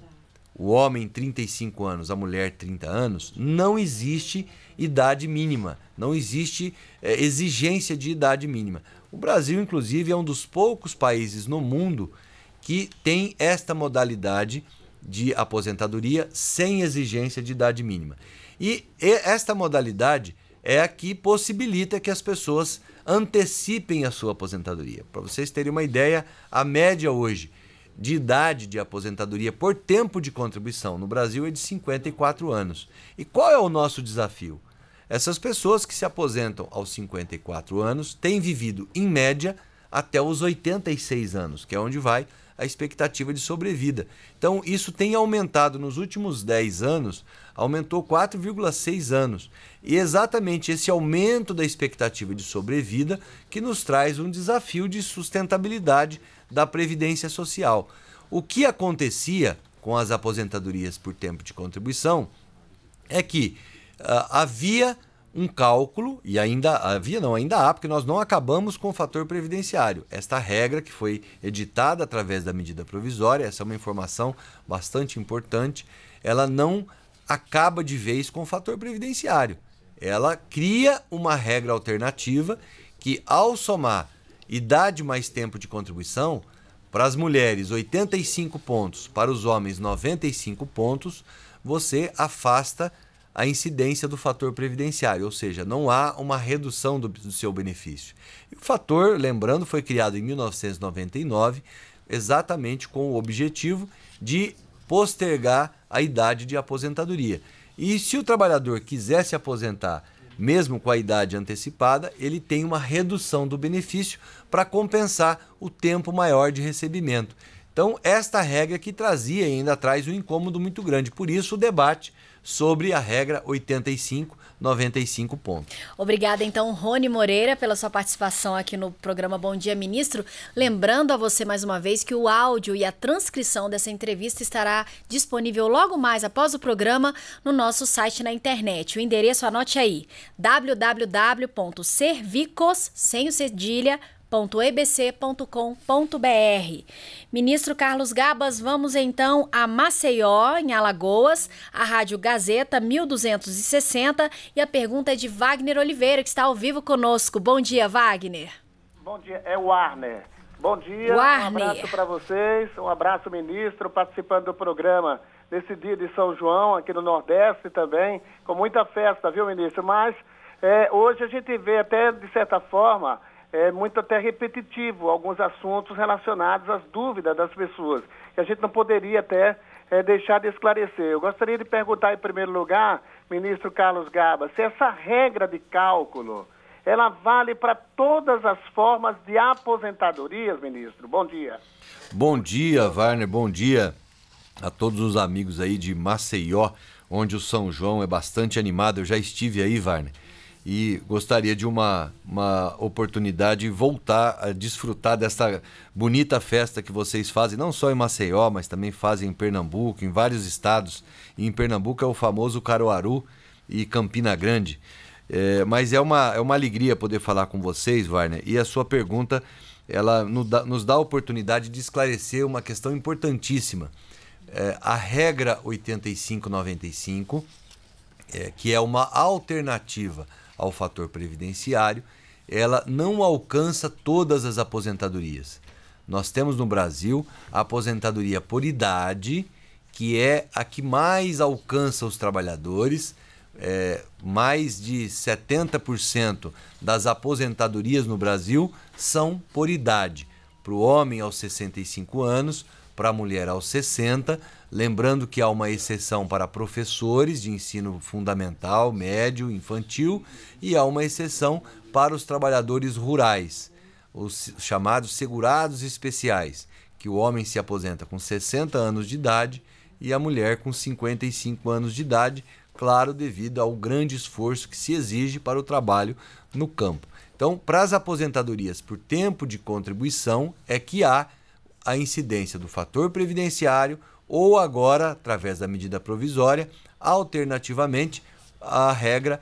o homem 35 anos, a mulher 30 anos, não existe idade mínima, não existe é, exigência de idade mínima. O Brasil, inclusive, é um dos poucos países no mundo que tem esta modalidade de aposentadoria sem exigência de idade mínima. E esta modalidade é a que possibilita que as pessoas antecipem a sua aposentadoria. Para vocês terem uma ideia, a média hoje de idade de aposentadoria por tempo de contribuição no Brasil é de 54 anos. E qual é o nosso desafio? Essas pessoas que se aposentam aos 54 anos têm vivido, em média, até os 86 anos, que é onde vai a expectativa de sobrevida. Então, isso tem aumentado nos últimos 10 anos, aumentou 4,6 anos. E é exatamente esse aumento da expectativa de sobrevida que nos traz um desafio de sustentabilidade da previdência social. O que acontecia com as aposentadorias por tempo de contribuição é que uh, havia um cálculo, e ainda havia, não, ainda há, porque nós não acabamos com o fator previdenciário. Esta regra que foi editada através da medida provisória, essa é uma informação bastante importante, ela não acaba de vez com o fator previdenciário. Ela cria uma regra alternativa que, ao somar idade mais tempo de contribuição, para as mulheres 85 pontos, para os homens 95 pontos, você afasta a incidência do fator previdenciário, ou seja, não há uma redução do, do seu benefício. E o fator, lembrando, foi criado em 1999 exatamente com o objetivo de postergar a idade de aposentadoria. E se o trabalhador quiser se aposentar, mesmo com a idade antecipada, ele tem uma redução do benefício para compensar o tempo maior de recebimento. Então, esta regra que trazia ainda traz um incômodo muito grande. Por isso, o debate sobre a regra 85, 95 pontos. Obrigada, então, Rony Moreira, pela sua participação aqui no programa Bom Dia Ministro. Lembrando a você mais uma vez que o áudio e a transcrição dessa entrevista estará disponível logo mais após o programa no nosso site na internet. O endereço anote aí: www.servicos sem o www.ebc.com.br. Ministro Carlos Gabas, vamos então a Maceió, em Alagoas, a Rádio Gazeta 1260, e a pergunta é de Wagner Oliveira, que está ao vivo conosco. Bom dia, Wagner. Bom dia, é o Warner. Bom dia, Warner. um abraço para vocês, um abraço, ministro, participando do programa nesse dia de São João, aqui no Nordeste também, com muita festa, viu, ministro? Mas é, hoje a gente vê até, de certa forma, é muito até repetitivo, alguns assuntos relacionados às dúvidas das pessoas, que a gente não poderia até é, deixar de esclarecer. Eu gostaria de perguntar, em primeiro lugar, ministro Carlos Gaba, se essa regra de cálculo ela vale para todas as formas de aposentadorias, ministro. Bom dia. Bom dia, Wagner. Bom dia a todos os amigos aí de Maceió, onde o São João é bastante animado. Eu já estive aí, Wagner e gostaria de uma, uma oportunidade voltar a desfrutar dessa bonita festa que vocês fazem, não só em Maceió, mas também fazem em Pernambuco, em vários estados. E em Pernambuco é o famoso Caruaru e Campina Grande. É, mas é uma, é uma alegria poder falar com vocês, Warner, e a sua pergunta ela nos dá, nos dá a oportunidade de esclarecer uma questão importantíssima. É, a regra 8595, é, que é uma alternativa ao fator previdenciário, ela não alcança todas as aposentadorias. Nós temos no Brasil a aposentadoria por idade, que é a que mais alcança os trabalhadores. É, mais de 70% das aposentadorias no Brasil são por idade. Para o homem aos 65 anos, para a mulher aos 60, Lembrando que há uma exceção para professores de ensino fundamental, médio, infantil e há uma exceção para os trabalhadores rurais, os chamados segurados especiais, que o homem se aposenta com 60 anos de idade e a mulher com 55 anos de idade, claro, devido ao grande esforço que se exige para o trabalho no campo. Então, para as aposentadorias por tempo de contribuição, é que há a incidência do fator previdenciário, ou agora, através da medida provisória, alternativamente, a regra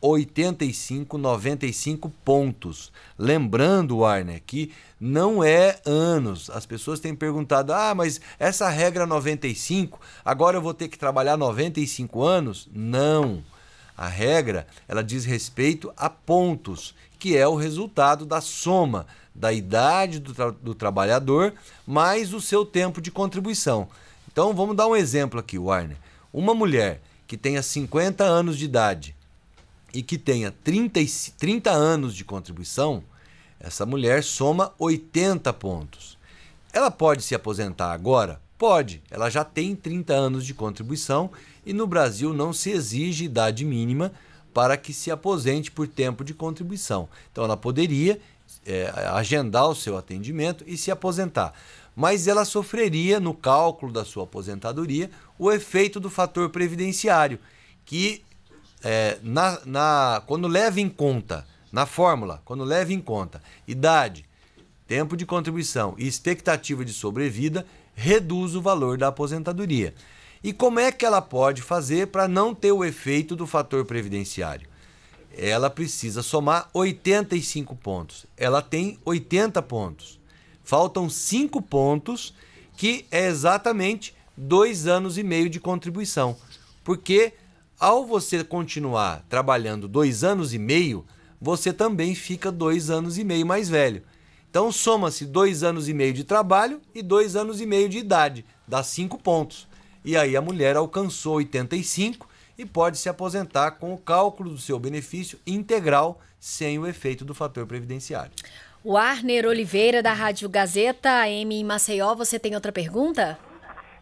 85, 95 pontos. Lembrando, Warner, que não é anos. As pessoas têm perguntado: ah, mas essa regra 95, agora eu vou ter que trabalhar 95 anos? Não. A regra ela diz respeito a pontos, que é o resultado da soma da idade do, tra do trabalhador mais o seu tempo de contribuição. Então vamos dar um exemplo aqui, Warner. Uma mulher que tenha 50 anos de idade e que tenha 30, 30 anos de contribuição, essa mulher soma 80 pontos. Ela pode se aposentar agora? Pode, ela já tem 30 anos de contribuição e no Brasil não se exige idade mínima para que se aposente por tempo de contribuição. Então ela poderia é, agendar o seu atendimento e se aposentar mas ela sofreria no cálculo da sua aposentadoria o efeito do fator previdenciário, que é, na, na, quando leva em conta, na fórmula, quando leva em conta idade, tempo de contribuição e expectativa de sobrevida, reduz o valor da aposentadoria. E como é que ela pode fazer para não ter o efeito do fator previdenciário? Ela precisa somar 85 pontos. Ela tem 80 pontos. Faltam cinco pontos, que é exatamente dois anos e meio de contribuição. Porque ao você continuar trabalhando dois anos e meio, você também fica dois anos e meio mais velho. Então soma-se dois anos e meio de trabalho e dois anos e meio de idade, dá cinco pontos. E aí a mulher alcançou 85 e pode se aposentar com o cálculo do seu benefício integral sem o efeito do fator previdenciário. O Arner Oliveira, da Rádio Gazeta AM em Maceió, você tem outra pergunta?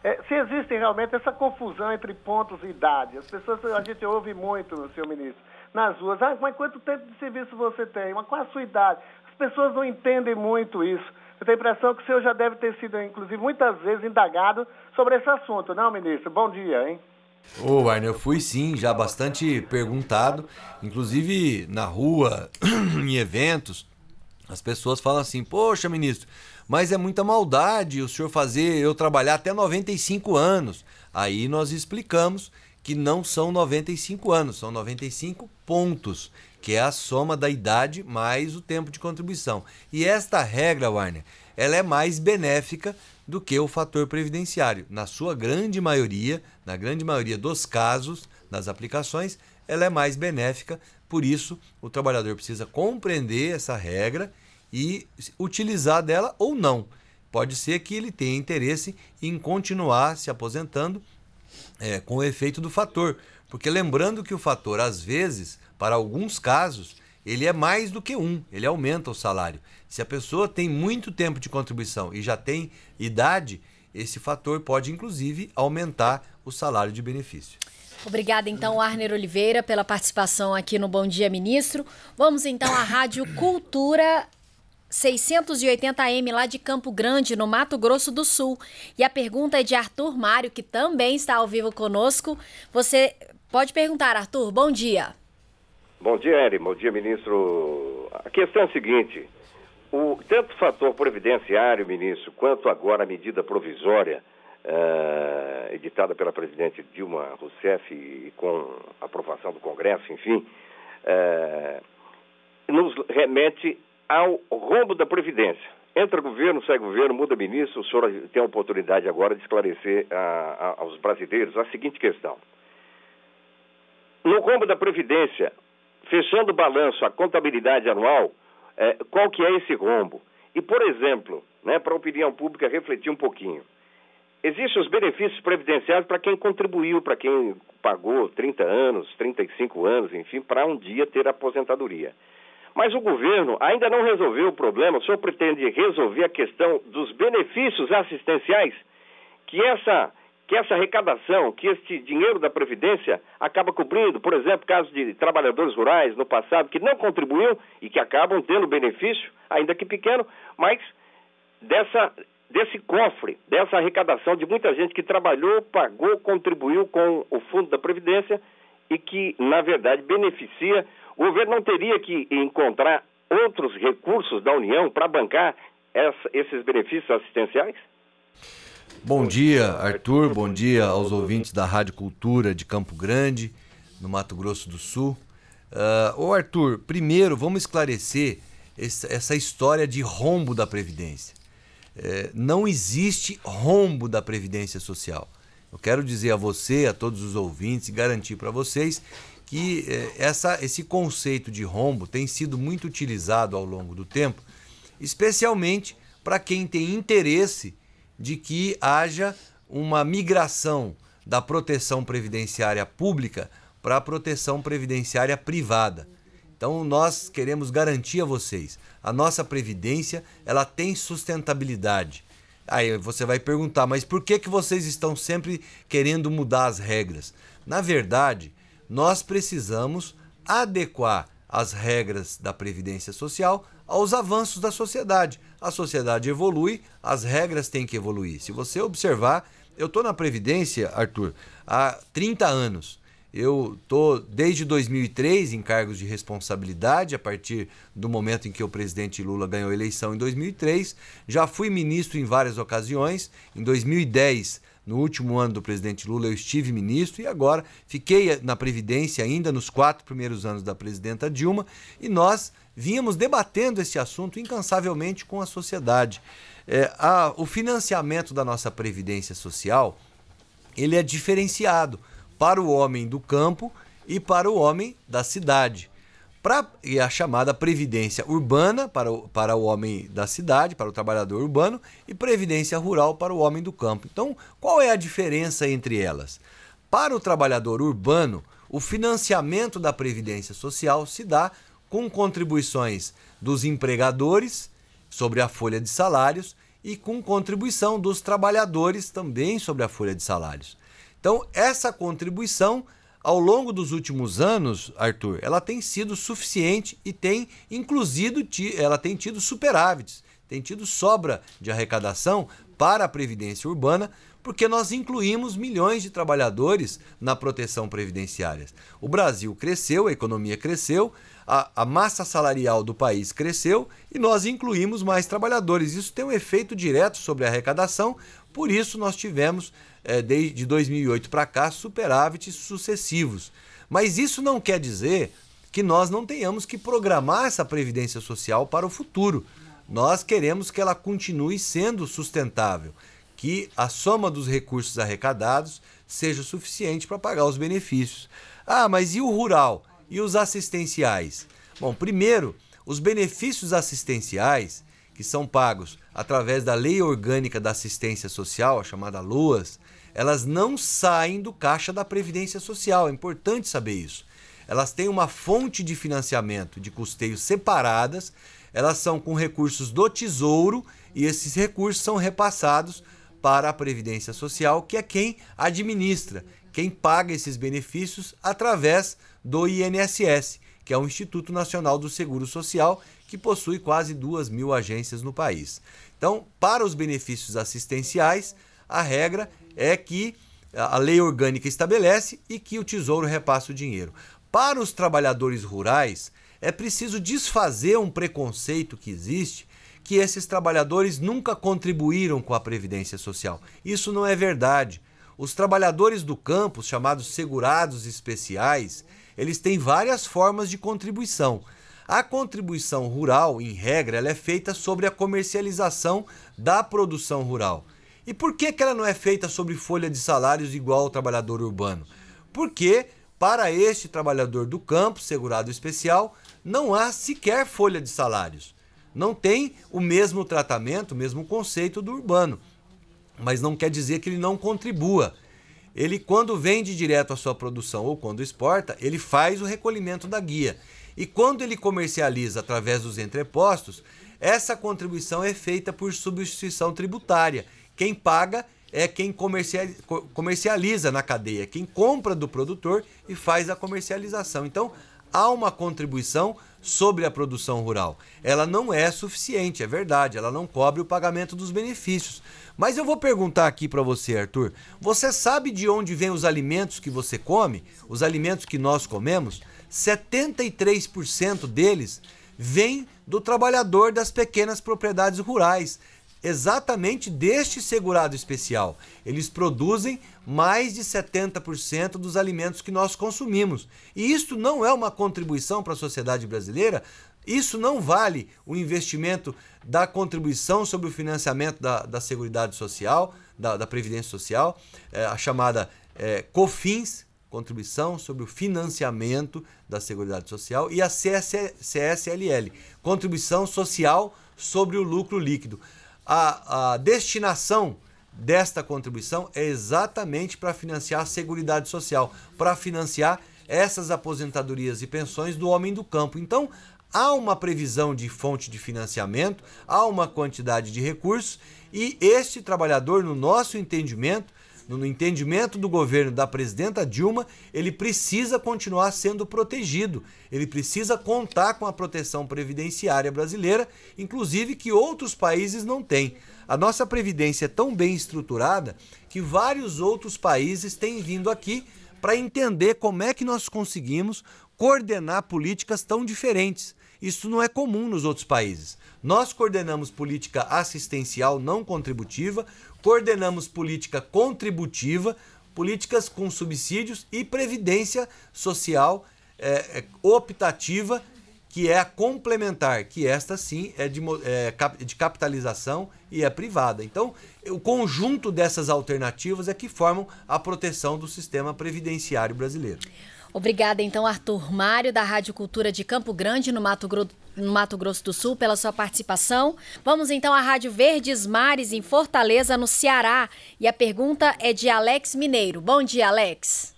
É, se existe realmente essa confusão entre pontos e idade. As pessoas, a gente ouve muito, senhor ministro, nas ruas, ah, mas quanto tempo de serviço você tem? Mas qual a sua idade? As pessoas não entendem muito isso. Eu tenho a impressão que o senhor já deve ter sido, inclusive, muitas vezes indagado sobre esse assunto, não, ministro? Bom dia, hein? Ô, oh, Arne, eu fui sim, já bastante perguntado, inclusive na rua, [clears throat] em eventos, as pessoas falam assim: "Poxa, ministro, mas é muita maldade o senhor fazer eu trabalhar até 95 anos". Aí nós explicamos que não são 95 anos, são 95 pontos, que é a soma da idade mais o tempo de contribuição. E esta regra, Warner, ela é mais benéfica do que o fator previdenciário. Na sua grande maioria, na grande maioria dos casos, nas aplicações, ela é mais benéfica, por isso o trabalhador precisa compreender essa regra e utilizar dela ou não. Pode ser que ele tenha interesse em continuar se aposentando é, com o efeito do fator. Porque lembrando que o fator, às vezes, para alguns casos, ele é mais do que um, ele aumenta o salário. Se a pessoa tem muito tempo de contribuição e já tem idade, esse fator pode inclusive aumentar o salário de benefício. Obrigada, então, Arner Oliveira, pela participação aqui no Bom Dia Ministro. Vamos então à Rádio Cultura 680M lá de Campo Grande, no Mato Grosso do Sul. E a pergunta é de Arthur Mário, que também está ao vivo conosco. Você pode perguntar, Arthur. Bom dia. Bom dia, Eri. Bom dia, ministro. A questão é a seguinte: o, tanto o fator previdenciário, ministro, quanto agora a medida provisória uh, editada pela presidente Dilma Rousseff e, e com aprovação do Congresso, enfim, uh, nos remete ao rombo da Previdência. Entra governo, sai governo, muda ministro, o senhor tem a oportunidade agora de esclarecer a, a, aos brasileiros a seguinte questão. No rombo da Previdência, fechando o balanço, a contabilidade anual, é, qual que é esse rombo? E, por exemplo, né, para a opinião pública refletir um pouquinho, existem os benefícios previdenciários para quem contribuiu, para quem pagou 30 anos, 35 anos, enfim, para um dia ter aposentadoria. Mas o governo ainda não resolveu o problema, o senhor pretende resolver a questão dos benefícios assistenciais? Que essa, que essa arrecadação, que este dinheiro da Previdência acaba cobrindo, por exemplo, caso de trabalhadores rurais no passado que não contribuíam e que acabam tendo benefício, ainda que pequeno, mas dessa, desse cofre, dessa arrecadação de muita gente que trabalhou, pagou, contribuiu com o Fundo da Previdência e que, na verdade, beneficia. O governo não teria que encontrar outros recursos da União para bancar essa, esses benefícios assistenciais? Bom dia, Arthur. Bom dia aos ouvintes da Rádio Cultura de Campo Grande, no Mato Grosso do Sul. Uh, ô Arthur, primeiro vamos esclarecer essa história de rombo da Previdência. É, não existe rombo da Previdência Social. Eu quero dizer a você, a todos os ouvintes, e garantir para vocês que eh, essa, esse conceito de rombo tem sido muito utilizado ao longo do tempo, especialmente para quem tem interesse de que haja uma migração da proteção previdenciária pública para a proteção previdenciária privada. Então nós queremos garantir a vocês, a nossa previdência, ela tem sustentabilidade. Aí você vai perguntar, mas por que, que vocês estão sempre querendo mudar as regras? Na verdade, nós precisamos adequar as regras da Previdência Social aos avanços da sociedade. A sociedade evolui, as regras têm que evoluir. Se você observar, eu estou na Previdência, Arthur, há 30 anos. Eu estou desde 2003 em cargos de responsabilidade, a partir do momento em que o presidente Lula ganhou a eleição em 2003. Já fui ministro em várias ocasiões. Em 2010, no último ano do presidente Lula, eu estive ministro e agora fiquei na Previdência ainda nos quatro primeiros anos da presidenta Dilma. E nós vínhamos debatendo esse assunto incansavelmente com a sociedade. É, a, o financiamento da nossa Previdência Social ele é diferenciado para o homem do campo e para o homem da cidade. Pra, e a chamada previdência urbana para o, para o homem da cidade, para o trabalhador urbano, e previdência rural para o homem do campo. Então, qual é a diferença entre elas? Para o trabalhador urbano, o financiamento da previdência social se dá com contribuições dos empregadores sobre a folha de salários e com contribuição dos trabalhadores também sobre a folha de salários. Então, essa contribuição, ao longo dos últimos anos, Arthur, ela tem sido suficiente e tem, inclusive, ela tem tido superávites, tem tido sobra de arrecadação para a Previdência Urbana, porque nós incluímos milhões de trabalhadores na proteção previdenciária. O Brasil cresceu, a economia cresceu, a, a, massa salarial do país cresceu e nós incluímos mais trabalhadores. Isso tem um efeito direto sobre a arrecadação, por isso nós tivemos eh, desde 2008 para cá, superávites sucessivos. Mas isso não quer dizer que nós não tenhamos que programar essa previdência social para o futuro. Nós queremos que ela continue sendo sustentável, que a soma dos recursos arrecadados seja suficiente para pagar os benefícios. Ah, mas e o rural? E os assistenciais? Bom, primeiro, os benefícios assistenciais que são pagos através da Lei Orgânica da Assistência Social, chamada LOAS, elas não saem do caixa da Previdência Social. É importante saber isso. Elas têm uma fonte de financiamento, de custeio separadas, elas são com recursos do Tesouro e esses recursos são repassados para a Previdência Social, que é quem administra, quem paga esses benefícios através do INSS, que é o Instituto Nacional do Seguro Social, que possui quase duas mil agências no país. Então, para os benefícios assistenciais, a regra é que a lei orgânica estabelece e que o Tesouro repassa o dinheiro. Para os trabalhadores rurais, é preciso desfazer um preconceito que existe que esses trabalhadores nunca contribuíram com a Previdência Social. Isso não é verdade. Os trabalhadores do campo, chamados segurados especiais, eles têm várias formas de contribuição. A contribuição rural, em regra, ela é feita sobre a comercialização da produção rural. E por que, que ela não é feita sobre folha de salários igual ao trabalhador urbano? Porque, para este trabalhador do campo, segurado especial, não há sequer folha de salários. Não tem o mesmo tratamento, o mesmo conceito do urbano. Mas não quer dizer que ele não contribua. Ele, quando vende direto a sua produção ou quando exporta, ele faz o recolhimento da guia. E quando ele comercializa através dos entrepostos, essa contribuição é feita por substituição tributária quem paga é quem comercializa na cadeia, quem compra do produtor e faz a comercialização. Então, há uma contribuição sobre a produção rural. Ela não é suficiente, é verdade, ela não cobre o pagamento dos benefícios. Mas eu vou perguntar aqui para você, Arthur: você sabe de onde vêm os alimentos que você come? Os alimentos que nós comemos? 73% deles vem do trabalhador das pequenas propriedades rurais exatamente deste segurado especial. Eles produzem mais de 70% dos alimentos que nós consumimos. E isto não é uma contribuição para a sociedade brasileira. Isso não vale o investimento da contribuição sobre o financiamento da, da Seguridade Social, da, da Previdência Social, é, a chamada é, COFINS, contribuição sobre o financiamento da Seguridade Social, e a CSLL, contribuição social sobre o lucro líquido a, a destinação desta contribuição é exatamente para financiar a Seguridade Social, para financiar essas aposentadorias e pensões do homem do campo. Então, há uma previsão de fonte de financiamento, há uma quantidade de recursos e este trabalhador, no nosso entendimento, no entendimento do governo da presidenta Dilma, ele precisa continuar sendo protegido, ele precisa contar com a proteção previdenciária brasileira, inclusive que outros países não têm. A nossa previdência é tão bem estruturada que vários outros países têm vindo aqui para entender como é que nós conseguimos coordenar políticas tão diferentes. Isso não é comum nos outros países. Nós coordenamos política assistencial não contributiva, coordenamos política contributiva, políticas com subsídios e previdência social é, é, optativa, que é a complementar, que esta sim é de, é, de capitalização e é privada. Então, o conjunto dessas alternativas é que formam a proteção do sistema previdenciário brasileiro. Obrigada, então, Arthur Mário, da Rádio Cultura de Campo Grande, no Mato, no Mato Grosso do Sul, pela sua participação. Vamos, então, à Rádio Verdes Mares, em Fortaleza, no Ceará. E a pergunta é de Alex Mineiro. Bom dia, Alex.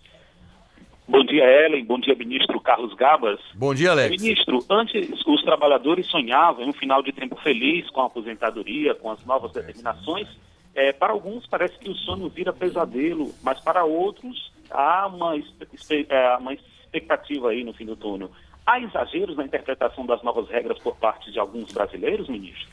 Bom dia, Ellen. Bom dia, ministro Carlos Gabas. Bom dia, Alex. Ministro, antes os trabalhadores sonhavam em um final de tempo feliz com a aposentadoria, com as novas determinações. É, para alguns parece que o sonho vira pesadelo, mas para outros há uma, é, uma expectativa aí no fim do túnel. Há exageros na interpretação das novas regras por parte de alguns brasileiros, ministro?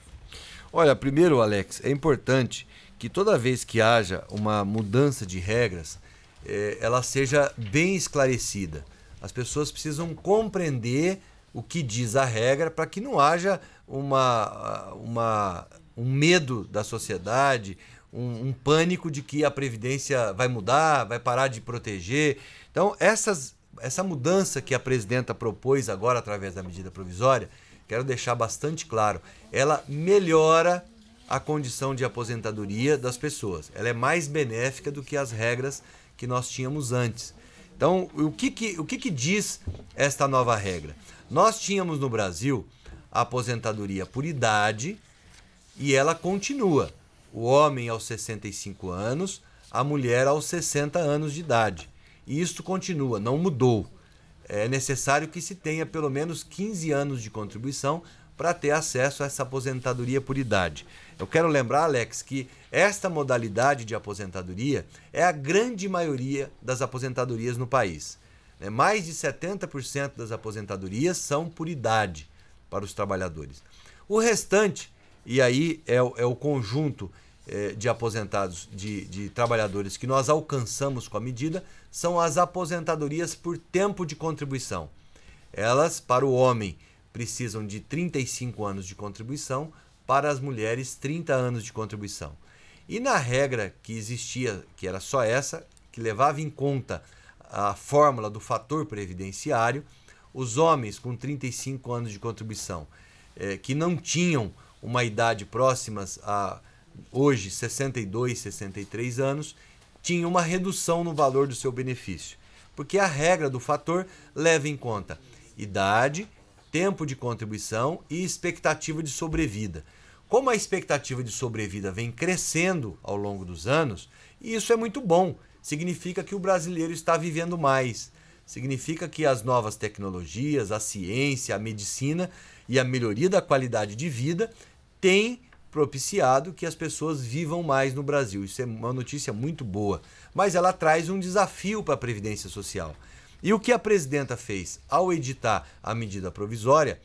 Olha, primeiro, Alex, é importante que toda vez que haja uma mudança de regras, é, ela seja bem esclarecida. As pessoas precisam compreender o que diz a regra para que não haja uma, uma, um medo da sociedade, um, um pânico de que a Previdência vai mudar, vai parar de proteger. Então, essas, essa mudança que a presidenta propôs agora através da medida provisória, quero deixar bastante claro, ela melhora a condição de aposentadoria das pessoas. Ela é mais benéfica do que as regras que nós tínhamos antes. Então, o que, que, o que, que diz esta nova regra? Nós tínhamos no Brasil a aposentadoria por idade e ela continua o homem aos 65 anos, a mulher aos 60 anos de idade. E isto continua, não mudou. É necessário que se tenha pelo menos 15 anos de contribuição para ter acesso a essa aposentadoria por idade. Eu quero lembrar, Alex, que esta modalidade de aposentadoria é a grande maioria das aposentadorias no país. É, mais de 70% das aposentadorias são por idade para os trabalhadores. O restante e aí é, é o conjunto é, de aposentados, de, de trabalhadores que nós alcançamos com a medida, são as aposentadorias por tempo de contribuição. Elas, para o homem, precisam de 35 anos de contribuição, para as mulheres, 30 anos de contribuição. E na regra que existia, que era só essa, que levava em conta a fórmula do fator previdenciário, os homens com 35 anos de contribuição é, que não tinham uma idade próximas a hoje 62, 63 anos, tinha uma redução no valor do seu benefício, porque a regra do fator leva em conta idade, tempo de contribuição e expectativa de sobrevida. Como a expectativa de sobrevida vem crescendo ao longo dos anos, e isso é muito bom, significa que o brasileiro está vivendo mais, significa que as novas tecnologias, a ciência, a medicina e a melhoria da qualidade de vida tem propiciado que as pessoas vivam mais no Brasil. Isso é uma notícia muito boa, mas ela traz um desafio para a Previdência Social. E o que a presidenta fez ao editar a medida provisória,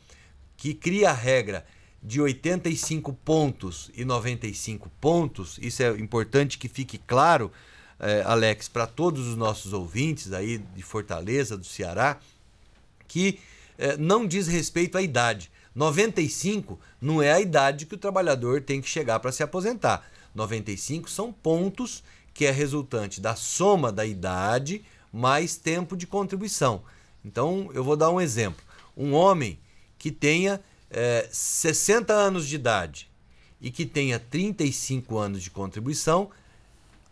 que cria a regra de 85 pontos e 95 pontos, isso é importante que fique claro, eh, Alex, para todos os nossos ouvintes aí de Fortaleza, do Ceará, que eh, não diz respeito à idade. 95 não é a idade que o trabalhador tem que chegar para se aposentar. 95 são pontos que é resultante da soma da idade mais tempo de contribuição. Então, eu vou dar um exemplo. Um homem que tenha é, eh, 60 anos de idade e que tenha 35 anos de contribuição,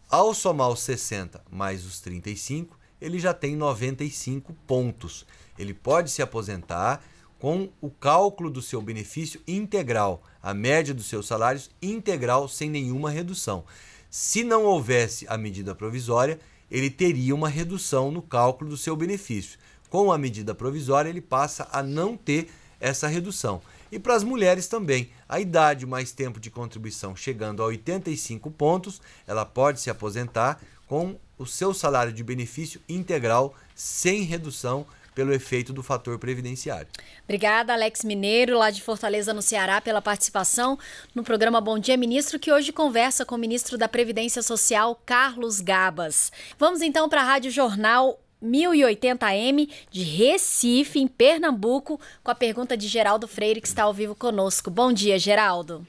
ao somar os 60 mais os 35, ele já tem 95 pontos. Ele pode se aposentar com o cálculo do seu benefício integral, a média dos seus salários integral, sem nenhuma redução. Se não houvesse a medida provisória, ele teria uma redução no cálculo do seu benefício. Com a medida provisória, ele passa a não ter essa redução. E para as mulheres também, a idade mais tempo de contribuição chegando a 85 pontos, ela pode se aposentar com o seu salário de benefício integral sem redução pelo efeito do fator previdenciário. Obrigada, Alex Mineiro, lá de Fortaleza, no Ceará, pela participação no programa Bom Dia Ministro, que hoje conversa com o ministro da Previdência Social, Carlos Gabas. Vamos então para a Rádio Jornal 1080M de Recife, em Pernambuco, com a pergunta de Geraldo Freire, que está ao vivo conosco. Bom dia, Geraldo.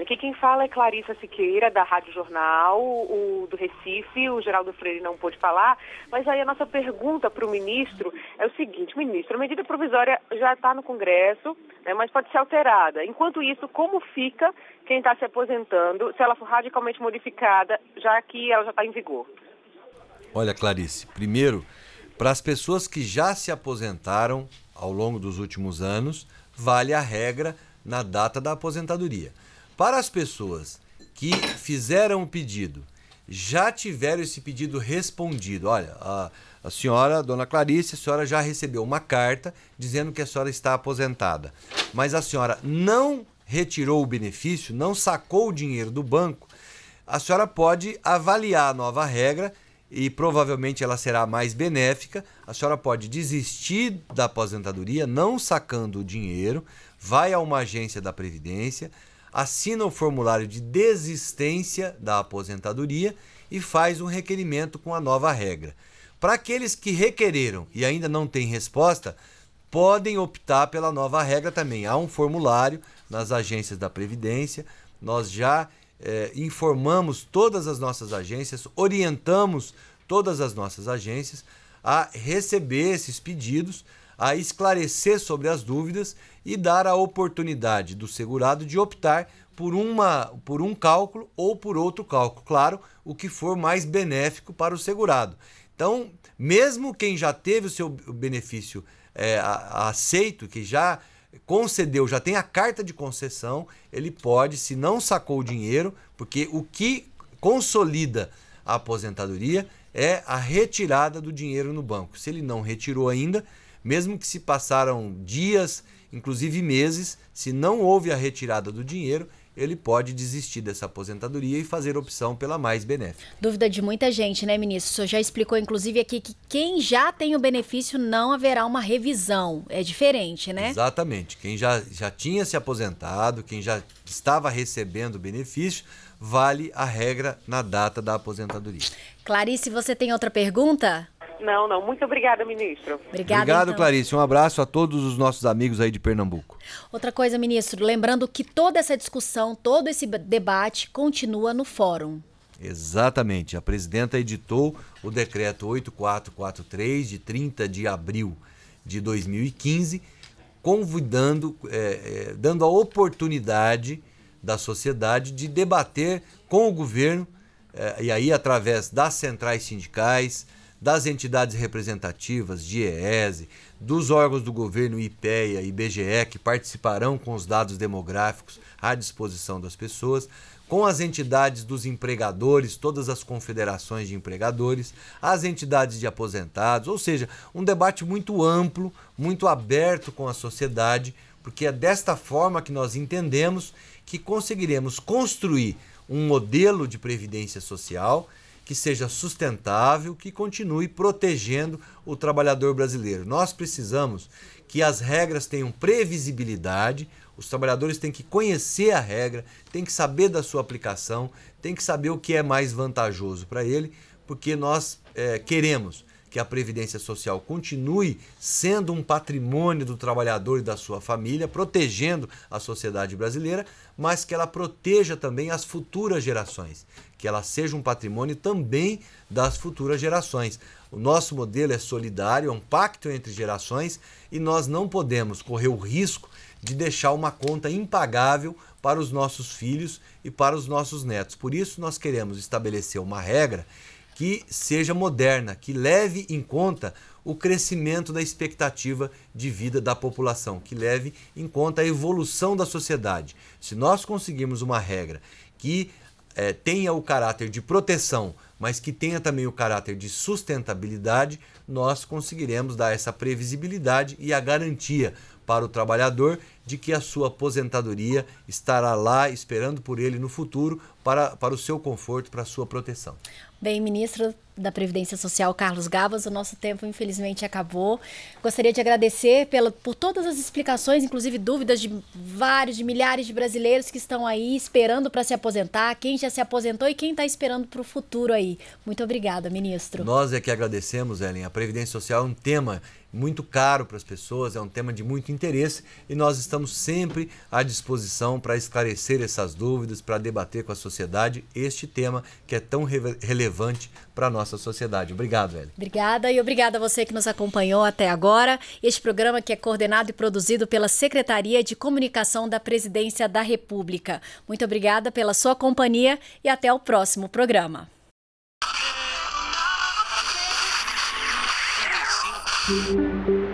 Aqui quem fala é Clarissa Siqueira, da Rádio Jornal, o, do Recife, o Geraldo Freire não pôde falar, mas aí a nossa pergunta para o ministro é o seguinte, ministro, a medida provisória já está no Congresso, né, mas pode ser alterada. Enquanto isso, como fica quem está se aposentando se ela for radicalmente modificada, já que ela já está em vigor? Olha, Clarice, primeiro, para as pessoas que já se aposentaram ao longo dos últimos anos, vale a regra na data da aposentadoria. Para as pessoas que fizeram o pedido, já tiveram esse pedido respondido. Olha, a, a senhora, dona Clarice, a senhora já recebeu uma carta dizendo que a senhora está aposentada, mas a senhora não retirou o benefício, não sacou o dinheiro do banco. A senhora pode avaliar a nova regra e provavelmente ela será mais benéfica. A senhora pode desistir da aposentadoria, não sacando o dinheiro, vai a uma agência da Previdência assina o formulário de desistência da aposentadoria e faz um requerimento com a nova regra. Para aqueles que requereram e ainda não têm resposta, podem optar pela nova regra também. Há um formulário nas agências da Previdência, nós já eh, informamos todas as nossas agências, orientamos todas as nossas agências a receber esses pedidos a esclarecer sobre as dúvidas e dar a oportunidade do segurado de optar por, uma, por um cálculo ou por outro cálculo, claro, o que for mais benéfico para o segurado. Então, mesmo quem já teve o seu benefício é, aceito, que já concedeu, já tem a carta de concessão, ele pode, se não sacou o dinheiro, porque o que consolida a aposentadoria é a retirada do dinheiro no banco. Se ele não retirou ainda, mesmo que se passaram dias, inclusive meses, se não houve a retirada do dinheiro, ele pode desistir dessa aposentadoria e fazer opção pela mais benéfica. Dúvida de muita gente, né, ministro? O senhor já explicou, inclusive, aqui que quem já tem o benefício não haverá uma revisão. É diferente, né? Exatamente. Quem já, já tinha se aposentado, quem já estava recebendo o benefício, vale a regra na data da aposentadoria. Clarice, você tem outra pergunta? Não, não. Muito obrigada, ministro. Obrigada, Obrigado, então. Clarice. Um abraço a todos os nossos amigos aí de Pernambuco. Outra coisa, ministro, lembrando que toda essa discussão, todo esse debate continua no fórum. Exatamente. A presidenta editou o decreto 8443 de 30 de abril de 2015, convidando, é, é, dando a oportunidade da sociedade de debater com o governo, é, e aí através das centrais sindicais, das entidades representativas, DIEESE, dos órgãos do governo IPEA e IBGE, que participarão com os dados demográficos à disposição das pessoas, com as entidades dos empregadores, todas as confederações de empregadores, as entidades de aposentados, ou seja, um debate muito amplo, muito aberto com a sociedade, porque é desta forma que nós entendemos que conseguiremos construir um modelo de previdência social que seja sustentável, que continue protegendo o trabalhador brasileiro. Nós precisamos que as regras tenham previsibilidade, os trabalhadores têm que conhecer a regra, têm que saber da sua aplicação, têm que saber o que é mais vantajoso para ele, porque nós é, queremos que a Previdência Social continue sendo um patrimônio do trabalhador e da sua família, protegendo a sociedade brasileira, mas que ela proteja também as futuras gerações, que ela seja um patrimônio também das futuras gerações. O nosso modelo é solidário, é um pacto entre gerações e nós não podemos correr o risco de deixar uma conta impagável para os nossos filhos e para os nossos netos. Por isso, nós queremos estabelecer uma regra que seja moderna, que leve em conta o crescimento da expectativa de vida da população, que leve em conta a evolução da sociedade. Se nós conseguirmos uma regra que é, tenha o caráter de proteção, mas que tenha também o caráter de sustentabilidade, nós conseguiremos dar essa previsibilidade e a garantia para o trabalhador de que a sua aposentadoria estará lá esperando por ele no futuro para, para o seu conforto, para a sua proteção. Bem, ministro da Previdência Social, Carlos Gavas, o nosso tempo infelizmente acabou. Gostaria de agradecer pela, por todas as explicações, inclusive dúvidas de vários, de milhares de brasileiros que estão aí esperando para se aposentar, quem já se aposentou e quem está esperando para o futuro aí. Muito obrigada, ministro. Nós é que agradecemos, Ellen. A Previdência Social é um tema muito caro para as pessoas, é um tema de muito interesse e nós estamos sempre à disposição para esclarecer essas dúvidas, para debater com a sociedade este tema que é tão re relevante para a nossa sociedade. Obrigado, Eli. Obrigada e obrigada a você que nos acompanhou até agora. Este programa que é coordenado e produzido pela Secretaria de Comunicação da Presidência da República. Muito obrigada pela sua companhia e até o próximo programa. you